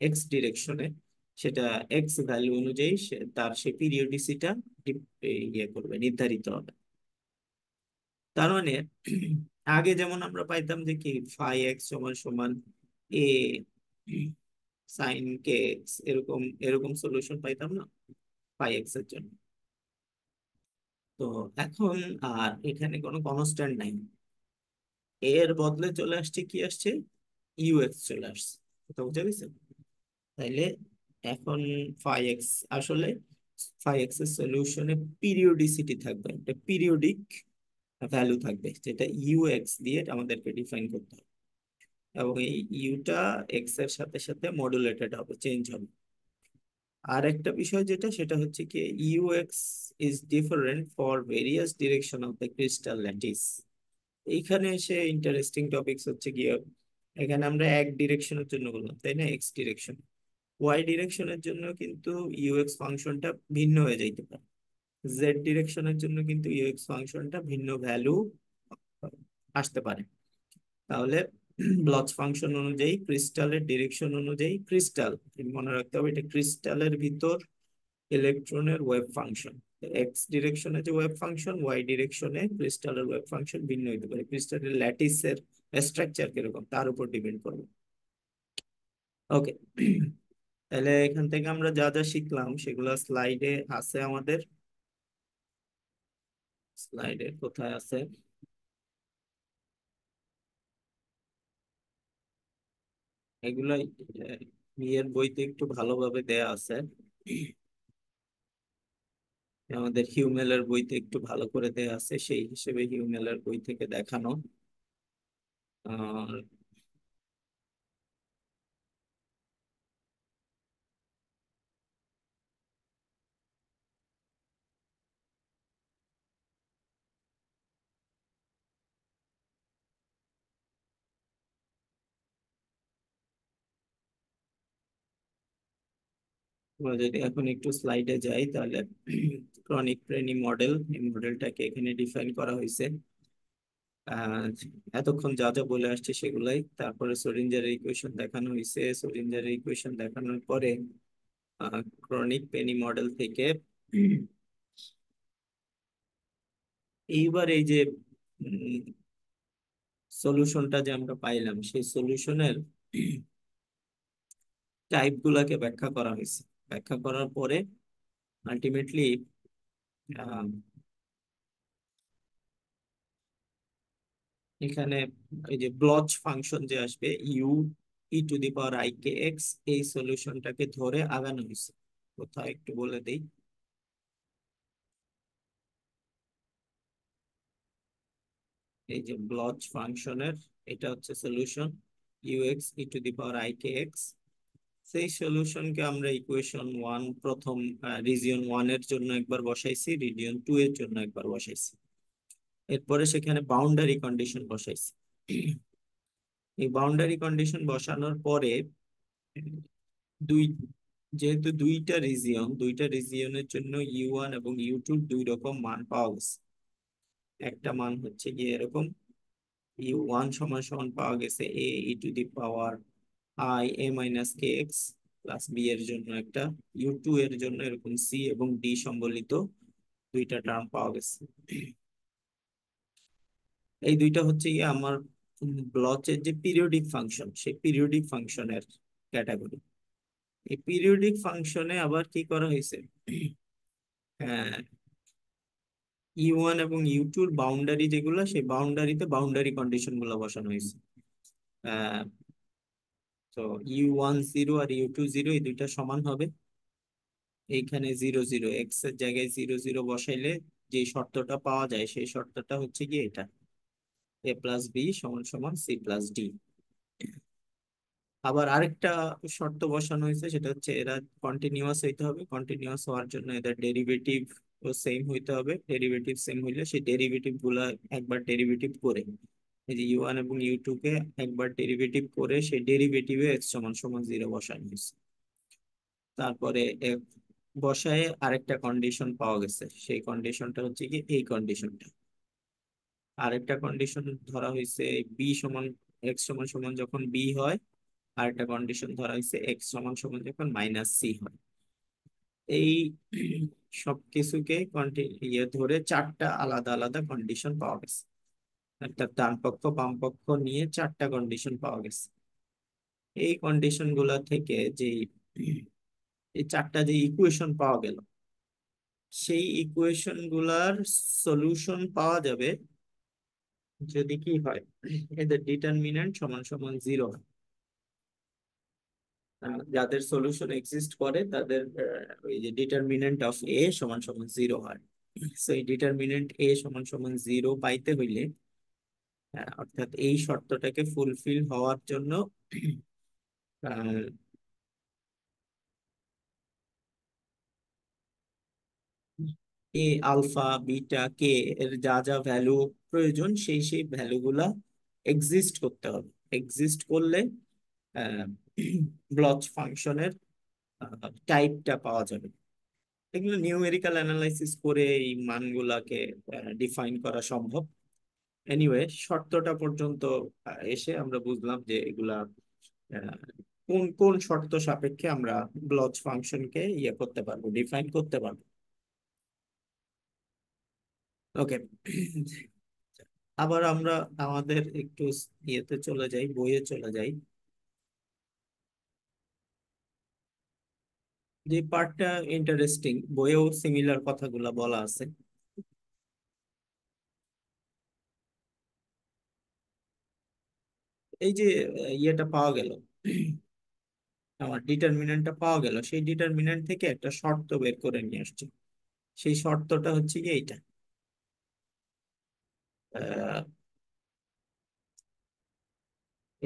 এক্স ডিরেকশনে সেটা এক্স ভ্যালু অনুযায়ী সে তার সে পিরিয়ডিসিটা ইয়ে করবে নির্ধারিত হবে তার মানে আগে যেমন আমরা পাইতাম যে কি ফাই এক্স সমান সমান এ সাইন কে এরকম এরকম সলিউশন পাইতাম না ফাই এক্স এর জন্য তো এখন আর এখানে কোনো কনস্ট্যান্ট নাই এর বদলে চলে আসছে কি আসছে ইউ এক্স চলে আসছে তো বুঝে গেছে তাইলে এখন ফাই এক্স আসলে ফাই এক্স এর সলিউশনে পিরিয়ডিসিটি থাকবে একটা পিরিয়ডিক ভ্যালু থাকবে যেটা ইউ এক্স দিয়ে আমাদেরকে ডিফাইন করতে হবে এবং এই ইউটা এক্স এর সাথে সাথে মডুলেটেড হবে চেঞ্জ হবে আর একটা বিষয় যেটা সেটা হচ্ছে কি u x is different for various direction of the crystal lattice এইখানে এসে ইন্টারেস্টিং টপিকস হচ্ছে কি এখানে আমরা এক ডিরেকশনের জন্য বললাম তাই না এক্স ডিরেকশন ওয়াই ডিরেকশনের জন্য কিন্তু ইউ এক্স ফাংশনটা ভিন্ন হয়ে যাইতে পারে জেড ডিরেকশনের জন্য কিন্তু ইউএক্স ফাংশনটা ভিন্ন ভ্যালু আসতে পারে তাহলে ব্লচ ফাংশন অনুযায়ী ক্রিস্টালের ডিরেকশন অনুযায়ী ক্রিস্টাল মনে রাখতে হবে এটা ক্রিস্টালের ভিতর ইলেকট্রনের ওয়েব ফাংশন এক্স ডিরেকশনে যে ওয়েব ফাংশন ওয়াই ডিরেকশনে ক্রিস্টালের ওয়েব ফাংশন ভিন্ন হতে পারে ক্রিস্টালের ল্যাটিসের স্ট্রাকচার কিরকম তার উপর ডিপেন্ড করবে ওকে তাহলে এখান থেকে আমরা যা যা শিখলাম সেগুলো স্লাইডে আছে আমাদের স্লাইডে কোথায় আছে এগুলাই বিয়ের বইতে একটু ভালোভাবে দেয়া আছে আমাদের হিউমেলের বইতে একটু ভালো করে দেয়া আছে সেই হিসেবে হিউমেলের বই থেকে দেখানো আহ আমরা যদি এখন একটু স্লাইডে যাই তাহলে ক্রনিক প্রেনি মডেল এই মডেলটাকে এখানে ডিফাইন করা হয়েছে এতক্ষণ যা যা বলে আসছে সেগুলাই তারপরে সোরিঞ্জারের ইকুয়েশন দেখানো হয়েছে সোরিঞ্জারের ইকুয়েশন দেখানোর পরে ক্রনিক পেনি মডেল থেকে এইবার এই যে সলিউশনটা যে আমরা পাইলাম সেই সলিউশনের গুলাকে ব্যাখ্যা করা হয়েছে ব্যাখ্যা করার পরে আলটিমেটলি এখানে এই যে ব্লচ ফাংশন যে আসবে u e to the power i k x এই সলিউশনটাকে ধরে আগানো হয়েছে কোথাও একটু বলে দিই এই যে ব্লচ ফাংশনের এটা হচ্ছে solution u x e to the power i k x সেই সলিউশনকে আমরা ইকুয়েশন ওয়ান প্রথম রিজিয়ন ওয়ান এর জন্য একবার বসাইছি রিজিয়ন টু এর জন্য একবার বসাইছি এরপরে সেখানে বাউন্ডারি কন্ডিশন বসাইছি এই বাউন্ডারি কন্ডিশন বসানোর পরে দুই যেহেতু দুইটা রিজিয়ন দুইটা রিজিয়নের জন্য ইউ ওয়ান এবং ইউ টু দুই রকম মান পাওয়া গেছে একটা মান হচ্ছে গিয়ে এরকম ইউ ওয়ান সমান সমান পাওয়া গেছে a e to the power i a minus k x plus b এর জন্য একটা ইউ এর জন্য এরকম সি এবং ডি সম্বলিত দুইটা টার্ম পাওয়া গেছে এই দুইটা হচ্ছে গিয়ে আমার ব্লচের যে পিরিয়ডিক ফাংশন সেই পিরিয়ডিক ফাংশনের ক্যাটাগরি এই পিরিয়ডিক ফাংশনে আবার কি করা হয়েছে ইউ হ্যাঁ, ওয়ান এবং ইউ টুর বাউন্ডারি যেগুলো সেই বাউন্ডারিতে বাউন্ডারি কন্ডিশন গুলো বসানো হয়েছে তো ইউ ওয়ান জিরো আর ইউ টু জিরো এই দুইটা সমান হবে এইখানে জিরো জিরো এক্স এর জায়গায় জিরো জিরো বসাইলে যে শর্তটা পাওয়া যায় সেই শর্তটা হচ্ছে কি এটা এ প্লাস বি সমান সমান সি প্লাস ডি আবার আরেকটা শর্ত বসানো হয়েছে সেটা হচ্ছে এরা কন্টিনিউয়াস হইতে হবে কন্টিনিউয়াস হওয়ার জন্য এদের ডেরিভেটিভ সেম হইতে হবে ডেরিভেটিভ সেম হইলে সেই ডেরিভেটিভ গুলা একবার ডেরিভেটিভ করে এই এবং ইউ কে একবার ডেরিভেটিভ করে সেই ডেরিভেটিভে এক্স সমান সমান জিরো বসানো হয়েছে তারপরে বসায় আরেকটা কন্ডিশন পাওয়া গেছে সেই কন্ডিশনটা হচ্ছে কি এই কন্ডিশনটা আরেকটা কন্ডিশন ধরা হয়েছে বি সমান এক্স সমান সমান যখন বি হয় আরেকটা কন্ডিশন ধরা হয়েছে এক্স সমান সমান যখন মাইনাস সি হয় এই সব কিছুকে ইয়ে ধরে চারটা আলাদা আলাদা কন্ডিশন পাওয়া গেছে একটা ডান পক্ষ বাম পক্ষ নিয়ে চারটা কন্ডিশন পাওয়া গেছে এই কন্ডিশন গুলো থেকে যে এই চারটা যে ইকুয়েশন পাওয়া গেল সেই ইকুয়েশন গুলার সলিউশন পাওয়া যাবে যদি কি হয় এদের ডিটারমিনেন্ট সমান সমান জিরো হয় যাদের সলিউশন এক্সিস্ট করে তাদের ওই যে ডিটারমিনেন্ট অফ এ সমান সমান জিরো হয় সো এই ডিটারমিনেন্ট এ সমান সমান জিরো পাইতে হইলে হ্যাঁ, অর্থাৎ এই শর্তটাকে ফুলফিল হওয়ার জন্য এ আলফা বিটা কে এর যা যা ভ্যালু প্রয়োজন সেই সেই ভ্যালুগুলা এক্সিস্ট করতে হবে এক্সিস্ট করলে ব্লচ ফাংশনের টাইপটা পাওয়া যাবে এগুলো নিউমেরিক্যাল অ্যানালাইসিস করে এই মানগুলাকে ডিফাইন করা সম্ভব এনিওয়ে শর্তটা পর্যন্ত এসে আমরা বুঝলাম যে এগুলা কোন কোন শর্ত সাপেক্ষে আমরা ব্লজ ফাংশনকে ইয়ে করতে পারবো ডিফাইন করতে পারবো ওকে আবার আমরা আমাদের একটু ইয়েতে চলে যাই বইয়ে চলে যাই যে পার্টটা ইন্টারেস্টিং বইয়েও সিমিলার কথাগুলা বলা আছে এই যে ইয়েটা পাওয়া গেল আমার ডিটারমিনেন্টটা পাওয়া গেল সেই ডিটারমিনেন্ট থেকে একটা শর্ত বের করে নিয়ে আসছে সেই শর্তটা হচ্ছে কি এইটা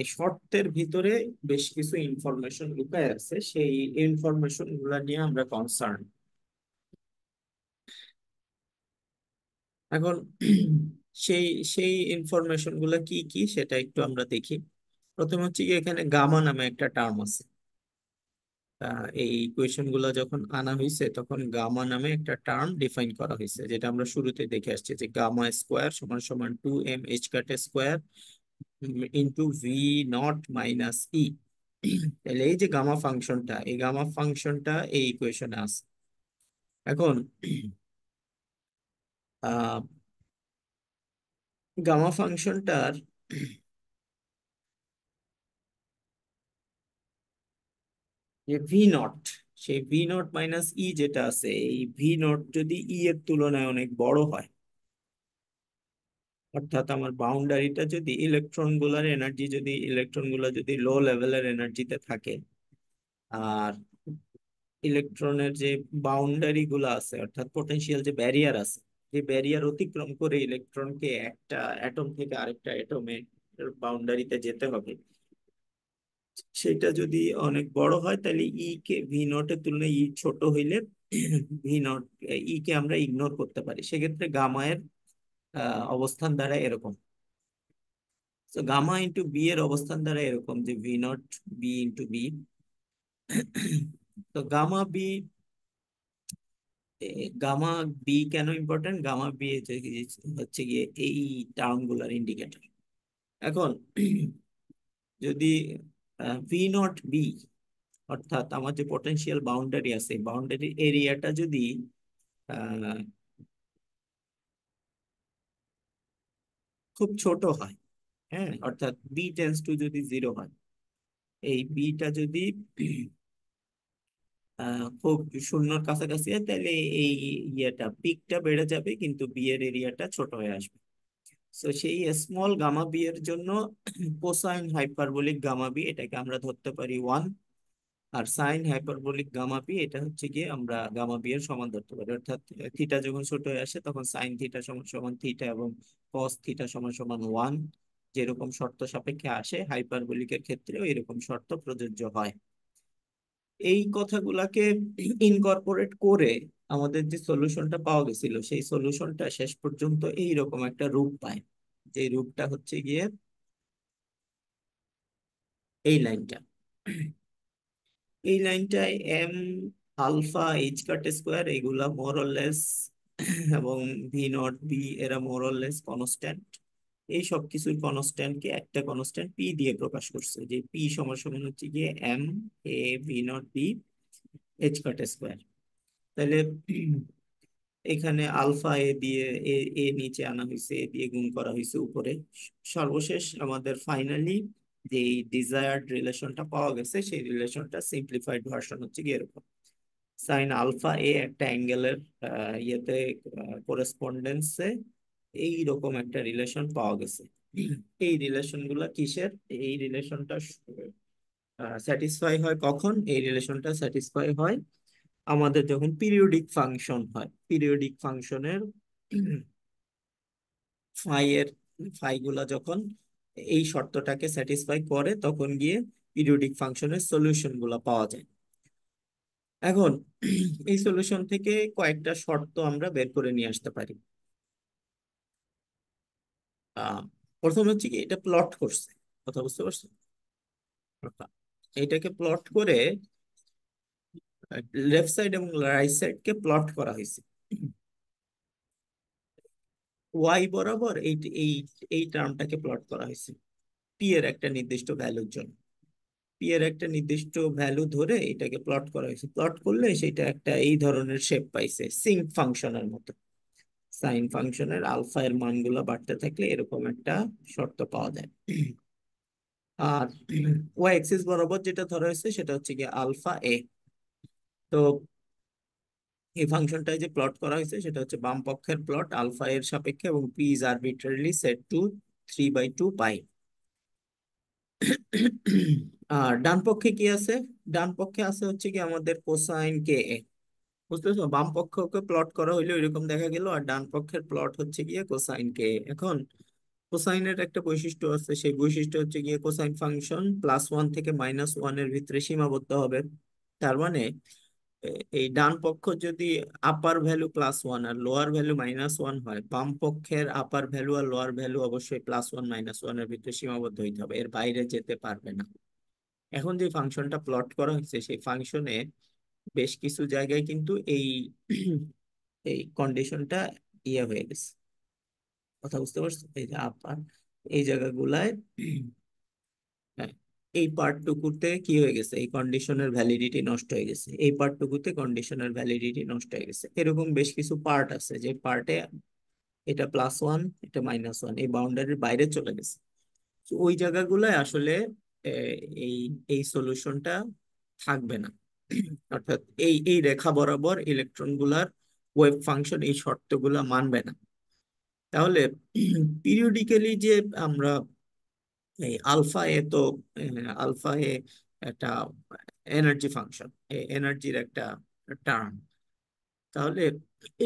এই শর্তের ভিতরে বেশ কিছু ইনফরমেশন লুকায় আছে সেই ইনফরমেশন গুলা নিয়ে আমরা কনসার্ন এখন সেই সেই ইনফরমেশন গুলা কি কি সেটা একটু আমরা দেখি প্রথমে হচ্ছে কি এখানে গামা নামে একটা টার্ম আছে এই ইকুয়েশন গুলো যখন আনা হয়েছে তখন গামা নামে একটা টার্ম ডিফাইন করা হয়েছে যেটা আমরা শুরুতে দেখে আসছি যে গামা স্কোয়ার সমান সমান two m h cut square into v not minus e তাহলে এই যে গামা ফাংশনটা এই গামা ফাংশনটা এই ইকুয়েশনে আছে এখন গামা ফাংশনটার যে ভি নট সেই ভি নট মাইনাস ই যেটা আছে এই ভি নট যদি ই e এর তুলনায় অনেক বড় হয় অর্থাৎ আমার বাউন্ডারিটা যদি ইলেকট্রন গুলার এনার্জি যদি ইলেকট্রন গুলা যদি লো লেভেলের এনার্জিতে থাকে আর ইলেকট্রনের যে বাউন্ডারি গুলা আছে অর্থাৎ পোটেন্সিয়াল যে ব্যারিয়ার আছে যে ব্যারিয়ার অতিক্রম করে ইলেকট্রনকে একটা অ্যাটম থেকে আরেকটা অ্যাটমে বাউন্ডারিতে যেতে হবে সেটা যদি অনেক বড় হয় তাহলে ই e কে ভি নটের তুলনায় ই e ছোট হইলে ভি নট ই কে আমরা ইগনোর করতে পারি সেক্ষেত্রে গামা এর অবস্থান দ্বারা এরকম তো গামা ইন্টু বি এর অবস্থান দ্বারা এরকম যে v not b into b তো গামা বি গামা বি কেন ইম্পর্টেন্ট গামা বি হচ্ছে গিয়ে এই টার্মগুলোর ইন্ডিকেটর এখন যদি ভি নট বি অর্থাৎ আমার যে পটেন্সিয়াল বাউন্ডারি আছে বাউন্ডারি এরিয়াটা যদি খুব ছোট হয় হ্যাঁ অর্থাৎ বি টেন্স টু যদি জিরো হয় এই বিটা যদি খুব শূন্যর কাছাকাছি তাহলে এই ইয়েটা পিকটা বেড়ে যাবে কিন্তু বিয়ের এরিয়াটা ছোট হয়ে আসবে তো সেই স্মল গামা বি এর জন্য কোসাইন হাইপারবোলিক গামা বি এটাকে আমরা ধরতে পারি ওয়ান আর সাইন হাইপারবোলিক গামা বি এটা হচ্ছে গিয়ে আমরা গামা বি এর সমান ধরতে পারি অর্থাৎ থিটা যখন ছোট হয়ে আসে তখন সাইন থিটা সমান সমান থিটা এবং কস থিটা সমান সমান ওয়ান যেরকম শর্ত সাপেক্ষে আসে হাইপারবোলিকের ক্ষেত্রেও এরকম শর্ত প্রযোজ্য হয় এই কথাগুলাকে ইনকর্পোরেট করে আমাদের যে সলিউশনটা পাওয়া গেছিল সেই সলিউশনটা শেষ পর্যন্ত এইরকম একটা রূপ পায় যে রূপটা হচ্ছে গিয়ে এই লাইনটা এই লাইনটায় m alpha h cut square এগুলা মোরলেস এবং ভি নট বি এরা মোরলেস কনস্ট্যান্ট এই সব কিছুর কনস্ট্যান্টকে একটা কনস্ট্যান্ট পি দিয়ে প্রকাশ করছে যে পি সমান সমান হচ্ছে গিয়ে m a v not b h cut square তাহলে এখানে আলফা এ দিয়ে এ এ নিচে আনা হয়েছে এ দিয়ে গুণ করা হয়েছে উপরে সর্বশেষ আমাদের ফাইনালি যে ডিজায়ার্ড রিলেশনটা পাওয়া গেছে সেই রিলেশনটা সিম্পলিফাইড ভার্সন হচ্ছে গিয়ে এরকম সাইন আলফা এ একটা অ্যাঙ্গেলের ইয়েতে করেসপন্ডেন্সে এই রকম একটা রিলেশন পাওয়া গেছে এই রিলেশন গুলা কিসের এই রিলেশনটা স্যাটিসফাই হয় কখন এই রিলেশনটা স্যাটিসফাই হয় আমাদের যখন পিরিয়ডিক ফাংশন হয় পিরিয়ডিক ফাংশনের ফাই এর ফাই গুলা যখন এই শর্তটাকে স্যাটিসফাই করে তখন গিয়ে পিরিয়ডিক ফাংশনের সলিউশন গুলা পাওয়া যায় এখন এই সলিউশন থেকে কয়েকটা শর্ত আমরা বের করে নিয়ে আসতে পারি প্রথমে হচ্ছে কি এটা প্লট করছে কথা বুঝতে পারছো আচ্ছা, এটাকে প্লট করে লেফট সাইড এবং রাইট সাইড কে প্লট করা হয়েছে ওয়াই বরাবর এই এই এই টার্মটাকে প্লট করা হয়েছে পি এর একটা নির্দিষ্ট ভ্যালুর জন্য পি এর একটা নির্দিষ্ট ভ্যালু ধরে এটাকে প্লট করা হয়েছে প্লট করলে সেটা একটা এই ধরনের শেপ পাইছে সিঙ্ক ফাংশনের মতো সাইন ফাংশনের আলফা এর মানগুলো বাড়তে থাকলে এরকম একটা শর্ত পাওয়া যায় আর ওয়াই এক্সিস বরাবর যেটা ধরা হয়েছে সেটা হচ্ছে কি আলফা এ তো এই ফাংশনটায় যে প্লট করা হয়েছে সেটা হচ্ছে বাম পক্ষের প্লট আলফা এর সাপেক্ষে এবং p is arbitrarily set to three by two pi আর ডান পক্ষে কি আছে ডান পক্ষে আছে হচ্ছে কি আমাদের কোসাইন কে এ বুঝতেছো বাম পক্ষকে প্লট করা হইলে এরকম দেখা গেল আর ডান পক্ষের প্লট হচ্ছে গিয়ে কোসাইন কে এখন কোসাইনের একটা বৈশিষ্ট্য আছে সেই বৈশিষ্ট্য হচ্ছে গিয়ে কোসাইন ফাংশন প্লাস ওয়ান থেকে মাইনাস ওয়ান এর ভিতরে সীমাবদ্ধ হবে তার মানে এই ডান পক্ষ যদি আপার ভ্যালু প্লাস ওয়ান আর লোয়ার ভ্যালু মাইনাস ওয়ান হয় বাম পক্ষের আপার ভ্যালু আর লোয়ার ভ্যালু অবশ্যই প্লাস ওয়ান মাইনাস ওয়ান এর ভিতরে সীমাবদ্ধ হইতে হবে এর বাইরে যেতে পারবে না এখন যে ফাংশনটা প্লট করা হয়েছে সেই ফাংশনে বেশ কিছু জায়গায় কিন্তু এই [CLEARS THROAT] এই কন্ডিশনটা ইয়ে হয়ে গেছে কথা বুঝতে পারছো এই যে আপার এই জায়গাগুলায় [CLEARS THROAT] হ্যাঁ, এই পার্টটুকুতে কি হয়ে গেছে এই কন্ডিশনের ভ্যালিডিটি নষ্ট হয়ে গেছে এই পার্টটুকুতে কন্ডিশনের ভ্যালিডিটি নষ্ট হয়ে গেছে এরকম বেশ কিছু পার্ট আছে যে পার্টে এটা প্লাস ওয়ান এটা মাইনাস ওয়ান এই বাউন্ডারির বাইরে চলে গেছে ওই জায়গাগুলায় আসলে এই এই সলিউশনটা থাকবে না অর্থাৎ এই এই রেখা বরাবর ইলেকট্রনগুলার ওয়েব ফাংশন এই শর্তগুলা মানবে না তাহলে পিরিয়ডিক্যালি যে আমরা এই আলফা এ তো আলফা এ একটা এনার্জি ফাংশন এনার্জির একটা টার্ন তাহলে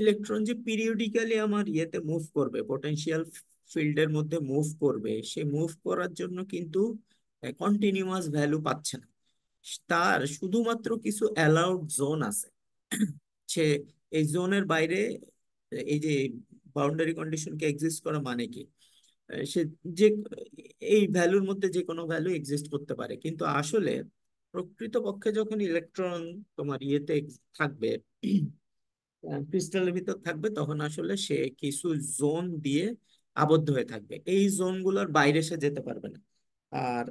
ইলেকট্রন যে পিরিয়ডিক্যালি আমার ইয়েতে মুভ করবে পোটেন্সিয়াল ফিল্ডের মধ্যে মুভ করবে সে মুভ করার জন্য কিন্তু কন্টিনিউয়াস ভ্যালু পাচ্ছে না তার শুধুমাত্র কিছু অ্যালাউড জোন আছে সে এই জোনের বাইরে এই যে বাউন্ডারি কন্ডিশনকে এক্সিস্ট করা মানে কি সে যে এই ভ্যালুর মধ্যে যে কোনো ভ্যালু এক্সিস্ট করতে পারে কিন্তু আসলে প্রকৃতপক্ষে যখন ইলেকট্রন তোমার ইয়েতে থাকবে ক্রিস্টালের ভিতর থাকবে তখন আসলে সে কিছু জোন দিয়ে আবদ্ধ হয়ে থাকবে এই জোনগুলোর বাইরে সে যেতে পারবে না আর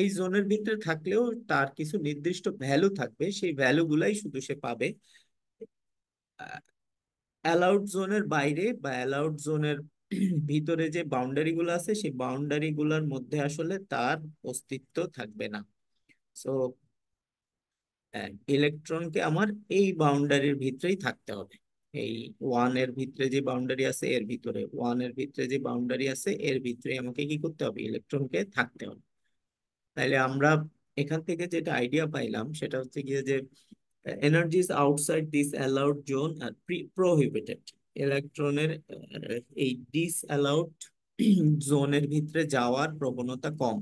এই জোনের ভিতরে থাকলেও তার কিছু নির্দিষ্ট ভ্যালু থাকবে সেই ভ্যালুগুলাই শুধু সে পাবে অ্যালাউড জোনের বাইরে বা অ্যালাউড জোনের ভিতরে যে বাউন্ডারি গুলো আছে সেই বাউন্ডারি গুলার মধ্যে আসলে তার অস্তিত্ব থাকবে না সো ইলেকট্রনকে আমার এই বাউন্ডারির ভিতরেই থাকতে হবে এই ওয়ান এর ভিতরে যে বাউন্ডারি আছে এর ভিতরে ওয়ান এর ভিতরে যে বাউন্ডারি আছে এর ভিতরে আমাকে কি করতে হবে ইলেকট্রনকে থাকতে হবে তাহলে আমরা এখান থেকে যেটা আইডিয়া পাইলাম সেটা হচ্ছে গিয়ে যে energies outside this allowed zone আর প্রোহিবিটেড ইলেকট্রনের এই ডিস অ্যালাউড জোনের ভিতরে যাওয়ার প্রবণতা কম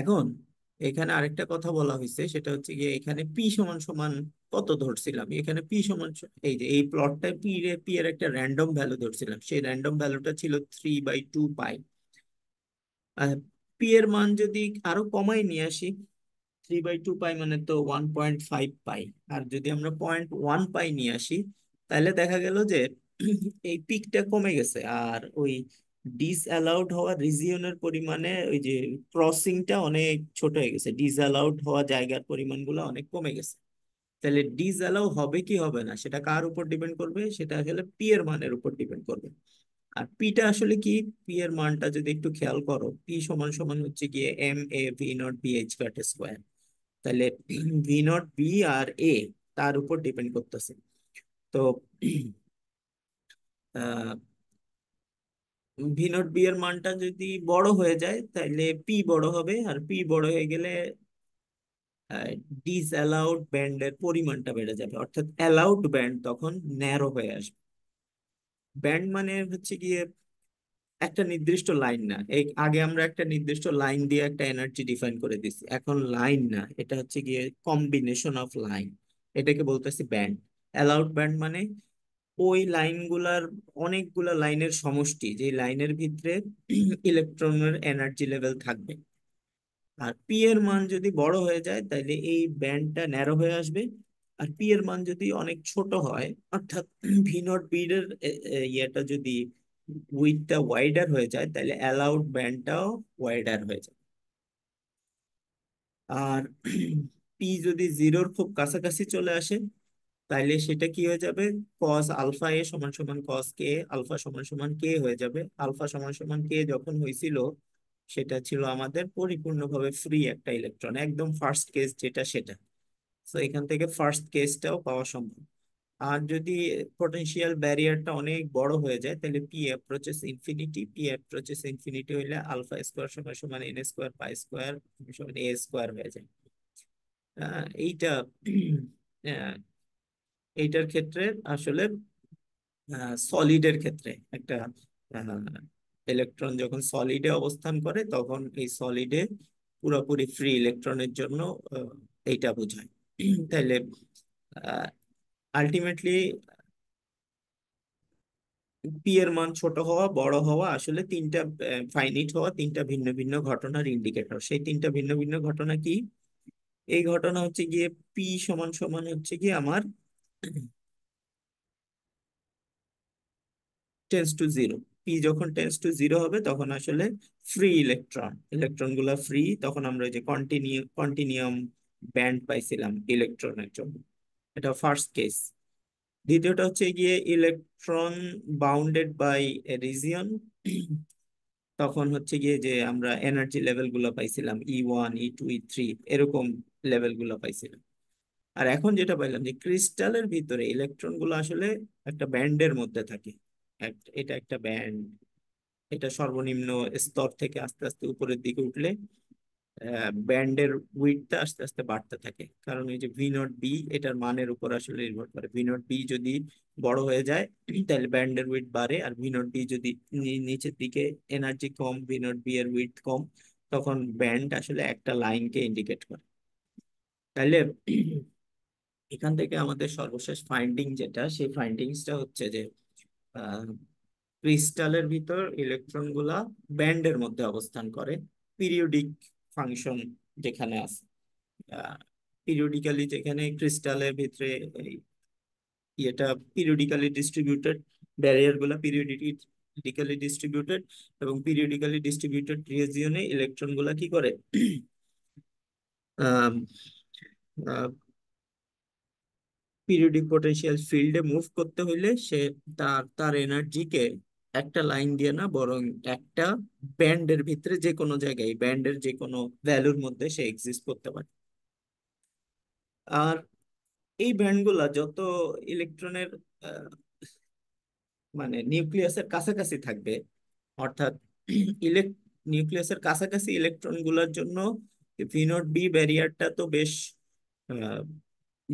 এখন এখানে আরেকটা কথা বলা হয়েছে সেটা হচ্ছে গিয়ে এখানে পি সমান সমান কত ধরছিলাম এখানে পি সমান এই যে এই প্লটটা পি এর পি এর একটা র্যান্ডম ভ্যালু ধরছিলাম সেই র্যান্ডম ভ্যালুটা ছিল three by two pi p এর মান যদি আরো কমাই নিয়ে আসি থ্রি বাই টু পাই মানে তো ওয়ান পয়েন্ট ফাইভ পাই আর যদি আমরা পয়েন্ট ওয়ান পাই নিয়ে আসি তাহলে দেখা গেল যে এই পিকটা কমে গেছে আর ওই ডিসঅ্যালাউড হওয়া রিজিয়নের পরিমাণে ওই যে ক্রসিংটা অনেক ছোট হয়ে গেছে ডিসঅ্যালাউড হওয়া জায়গার পরিমাণগুলো অনেক কমে গেছে তাহলে ডিসঅ্যালাউ হবে কি হবে না সেটা কার উপর ডিপেন্ড করবে সেটা আসলে পি এর মানের উপর ডিপেন্ড করবে আর পিটা আসলে কি পি এর মানটা যদি একটু খেয়াল করো পি সমান সমান হচ্ছে গিয়ে m a v not b h cut square তাহলে ভি নট বি আর এ তার উপর ডিপেন্ড করতেছে তো আহ ভি নট বি এর মানটা যদি বড় হয়ে যায় তাহলে পি বড় হবে আর পি বড় হয়ে গেলে ডিসঅ্যালাউড ব্যান্ডের পরিমাণটা বেড়ে যাবে অর্থাৎ অ্যালাউড ব্যান্ড তখন ন্যারো হয়ে আসবে ব্যান্ড মানে হচ্ছে গিয়ে একটা নির্দিষ্ট লাইন না এই আগে আমরা একটা নির্দিষ্ট লাইন দিয়ে একটা এনার্জি ডিফাইন করে দিছি এখন লাইন না এটা হচ্ছে গিয়ে কম্বিনেশন অফ লাইন এটাকে বলতেছি ব্যান্ড অ্যালাউড ব্যান্ড মানে ওই লাইনগুলার অনেকগুলা লাইনের সমষ্টি যে লাইনের ভিতরে ইলেকট্রনের এনার্জি লেভেল থাকবে আর পি এর মান যদি বড় হয়ে যায় তাহলে এই ব্যান্ডটা ন্যারো হয়ে আসবে আর পি এর মান যদি অনেক ছোট হয় অর্থাৎ ভি নট বিড এর ইয়েটা যদি উইথটা ওয়াইডার হয়ে যায় তাহলে অ্যালাউড ব্যান্ডটাও ওয়াইডার হয়ে যায় আর পি যদি জিরোর খুব কাছাকাছি চলে আসে তাহলে সেটা কি হয়ে যাবে কস আলফা এ সমান সমান কস কে আলফা সমান সমান কে হয়ে যাবে আলফা সমান সমান কে যখন হয়েছিল সেটা ছিল আমাদের পরিপূর্ণভাবে ফ্রি একটা ইলেকট্রন একদম ফার্স্ট কেস যেটা সেটা তো এখান থেকে ফার্স্ট কেসটাও পাওয়া সম্ভব আর যদি পটেনশিয়াল ব্যারিয়ারটা অনেক বড় হয়ে যায় তাহলে p approaches infinity p approaches infinity হইলে আলফা স্কোয়ার সমান সমান এন স্কোয়ার পাই স্কোয়ার সমান এ স্কোয়ার হয়ে যায় এইটা এইটার ক্ষেত্রে আসলে সলিডের ক্ষেত্রে একটা ইলেকট্রন যখন সলিডে অবস্থান করে তখন এই সলিডে পুরোপুরি ফ্রি ইলেকট্রনের জন্য এইটা বোঝায় তাহলে আলটিমেটলি পি এর মান ছোট হওয়া বড় হওয়া আসলে তিনটা ফাইনিট হওয়া তিনটা ভিন্ন ভিন্ন ঘটনার ইন্ডিকেটর সেই তিনটা ভিন্ন ভিন্ন ঘটনা কি এই ঘটনা হচ্ছে গিয়ে পি সমান সমান হচ্ছে গিয়ে আমার টেন্স টু জিরো পি যখন টেন্স টু জিরো হবে তখন আসলে ফ্রি ইলেকট্রন ইলেকট্রন গুলা ফ্রি তখন আমরা যে কন্টিনিউ কন্টিনিউম ব্যান্ড পাইছিলাম ইলেকট্রনের জন্য এটা ফার্স্ট কেস দ্বিতীয়টা হচ্ছে গিয়ে ইলেকট্রন বাউন্ডেড বাই রিজিয়ন তখন হচ্ছে গিয়ে যে আমরা এনার্জি লেভেলগুলো পাইছিলাম e one e two e three এরকম লেভেলগুলো পাইছিলাম আর এখন যেটা পাইলাম যে ক্রিস্টালের ভিতরে ইলেকট্রন গুলো আসলে একটা ব্যান্ডের মধ্যে থাকে এটা একটা ব্যান্ড এটা সর্বনিম্ন স্তর থেকে আস্তে আস্তে উপরের দিকে উঠলে ব্যান্ডের উইথটা আস্তে আস্তে বাড়তে থাকে কারণ এই যে ভি নট বি এটার মানের উপর আসলে নির্ভর করে ভি নট বি যদি বড় হয়ে যায় তাহলে ব্যান্ডের উইড বাড়ে আর ভি নট বি যদি নিচের দিকে এনার্জি কম ভি নট বি এর উইথ কম তখন ব্যান্ড আসলে একটা লাইনকে ইন্ডিকেট করে তাহলে এখান থেকে আমাদের সর্বশেষ ফাইন্ডিং যেটা সেই ফাইন্ডিংসটা হচ্ছে যে ক্রিস্টালের ভিতর ইলেকট্রনগুলা ব্যান্ডের মধ্যে অবস্থান করে পিরিয়ডিক ফাংশন যেখানে আছে পিরিয়ডিক্যালি যেখানে ক্রিস্টালের ভিতরে ইয়েটা পিরিয়ডিক্যালি ডিস্ট্রিবিউটেড গুলা পিরিয়ডিক্যালি ডিস্ট্রিবিউটেড এবং পিরিয়ডিক্যালি ডিস্ট্রিবিউটেড রিজিয়নে ইলেকট্রনগুলা কি করে পিরিয়ডিক পটেন্সিয়াল ফিল্ডে মুভ করতে হইলে সে তার তার এনার্জিকে একটা লাইন দিয়ে না বরং একটা ব্যান্ডের ভিতরে যে কোনো জায়গায় ব্যান্ডের যে কোনো ভ্যালুর মধ্যে সে এক্সিস্ট করতে পারে আর এই ব্যান্ডগুলা যত ইলেকট্রনের মানে নিউক্লিয়াসের কাছাকাছি থাকবে অর্থাৎ ইলেক নিউক্লিয়াসের কাছাকাছি ইলেকট্রনগুলোর জন্য ভি বি ব্যারিয়ারটা তো বেশ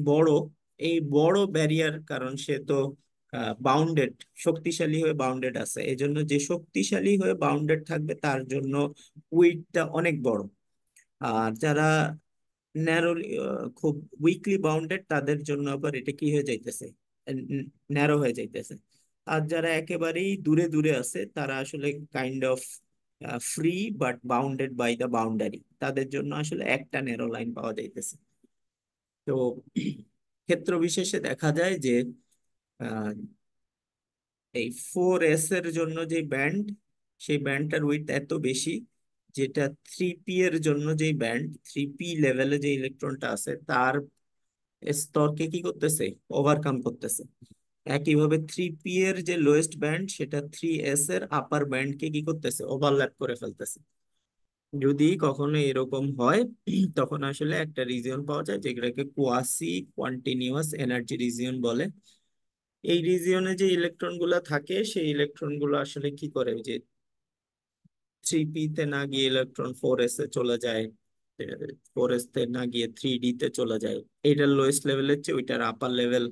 বড় এই বড় ব্যারিয়ার কারণ সে তো বাউন্ডেড শক্তিশালী হয়ে বাউন্ডেড আছে এই জন্য যে শক্তিশালী হয়ে বাউন্ডেড থাকবে তার জন্য উইটটা অনেক বড় আর যারা ন্যারোলি খুব উইকলি বাউন্ডেড তাদের জন্য আবার এটা কি হয়ে যাইতেছে ন্যারো হয়ে যাইতেছে আর যারা একেবারেই দূরে দূরে আছে তারা আসলে kind of free but bounded by the boundary তাদের জন্য আসলে একটা ন্যারো লাইন পাওয়া যাইতেছে তো ক্ষেত্র বিশেষে দেখা যায় যে এই ফোর এস এর জন্য যে ব্যান্ড সেই ব্যান্ডটার উইথ এত বেশি যেটা থ্রি পি এর জন্য যে ব্যান্ড থ্রি পি লেভেলে যে ইলেকট্রনটা আছে তার স্তরকে কি করতেছে ওভারকাম করতেছে একইভাবে থ্রি পি এর যে লোয়েস্ট ব্যান্ড সেটা থ্রি এস এর আপার ব্যান্ডকে কি করতেছে ওভারল্যাপ করে ফেলতেছে যদি কখনো এরকম হয় তখন আসলে একটা রিজিয়ন পাওয়া যায় যেগুলোকে কোয়াসি কন্টিনিউয়াস এনার্জি রিজিয়ন বলে এই রিজিয়নে যে ইলেকট্রনগুলো থাকে সেই ইলেকট্রনগুলো আসলে কি করে যে থ্রি তে না গিয়ে ইলেকট্রন ফোর এস এ চলে যায় ফোর এস তে না গিয়ে থ্রি ডি তে চলে যায় এটার লোয়েস্ট লেভেলের চেয়ে ওইটার আপার লেভেল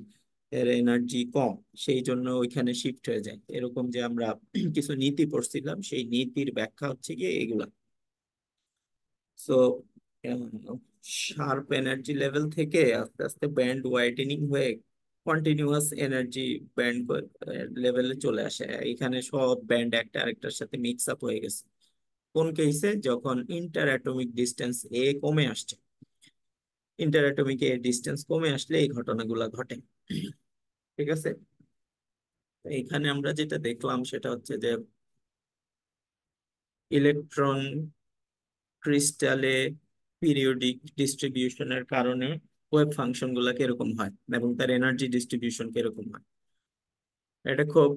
এর এনার্জি কম সেই জন্য ওইখানে শিফট হয়ে যায় এরকম যে আমরা কিছু নীতি পড়ছিলাম সেই নীতির ব্যাখ্যা হচ্ছে গিয়ে এগুলা সো শার্প এনার্জি লেভেল থেকে আস্তে আস্তে ব্যান্ড ওয়াইডেনিং হয়ে কন্টিনিউয়াস এনার্জি ব্যান্ড লেভেলে চলে আসে এখানে সব ব্যান্ড একটা আরেকটার সাথে মিক্স আপ হয়ে গেছে কোন কেসে যখন ইন্টার অ্যাটমিক ডিস্টেন্স এ কমে আসছে ইন্টার অ্যাটমিক এ ডিস্টেন্স কমে আসলে এই ঘটনাগুলো ঘটে ঠিক আছে এখানে আমরা যেটা দেখলাম সেটা হচ্ছে যে ইলেকট্রন ক্রিস্টালে পিরিয়ডিক ডিস্ট্রিবিউশনের কারণে ওয়েব ফাংশন গুলা কিরকম হয় এবং তার এনার্জি ডিস্ট্রিবিউশন কিরকম হয় এটা খুব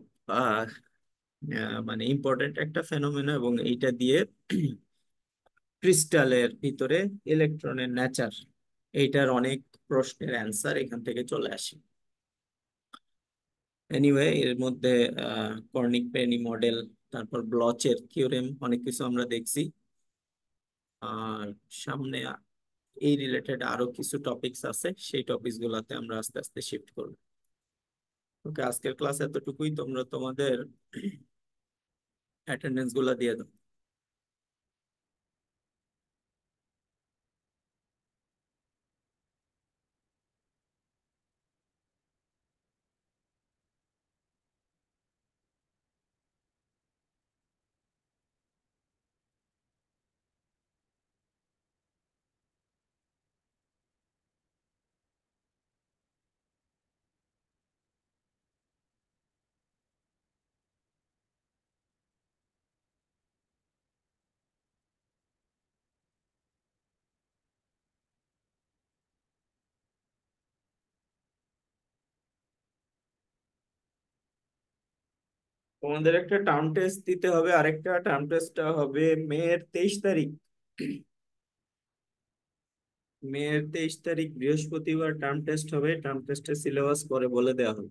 মানে ইম্পর্টেন্ট একটা ফেনোমেনা এবং এইটা দিয়ে ক্রিস্টালের ভিতরে ইলেকট্রনের নেচার এইটার অনেক প্রশ্নের অ্যান্সার এখান থেকে চলে আসে এনিওয়ে এর মধ্যে কর্নিক পেনি মডেল তারপর ব্লচের থিওরেম অনেক কিছু আমরা দেখছি সামনে এই রিলেটেড আরো কিছু টপিকস আছে সেই টপিকস গুলাতে আমরা আস্তে আস্তে শিফট করব ওকে আজকের ক্লাস এতটুকুই তোমরা তোমাদের অ্যাটেন্ডেন্স গুলা দিয়ে দাও তোমাদের একটা টার্ম টেস্ট দিতে হবে আরেকটা টার্ম টেস্টটা হবে মেয়ের তেইশ তারিখ মেয়ের তেইশ তারিখ বৃহস্পতিবার টার্ম টেস্ট হবে টার্ম টেস্টের সিলেবাস পরে বলে দেওয়া হবে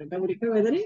Tentang mereka apa tadi?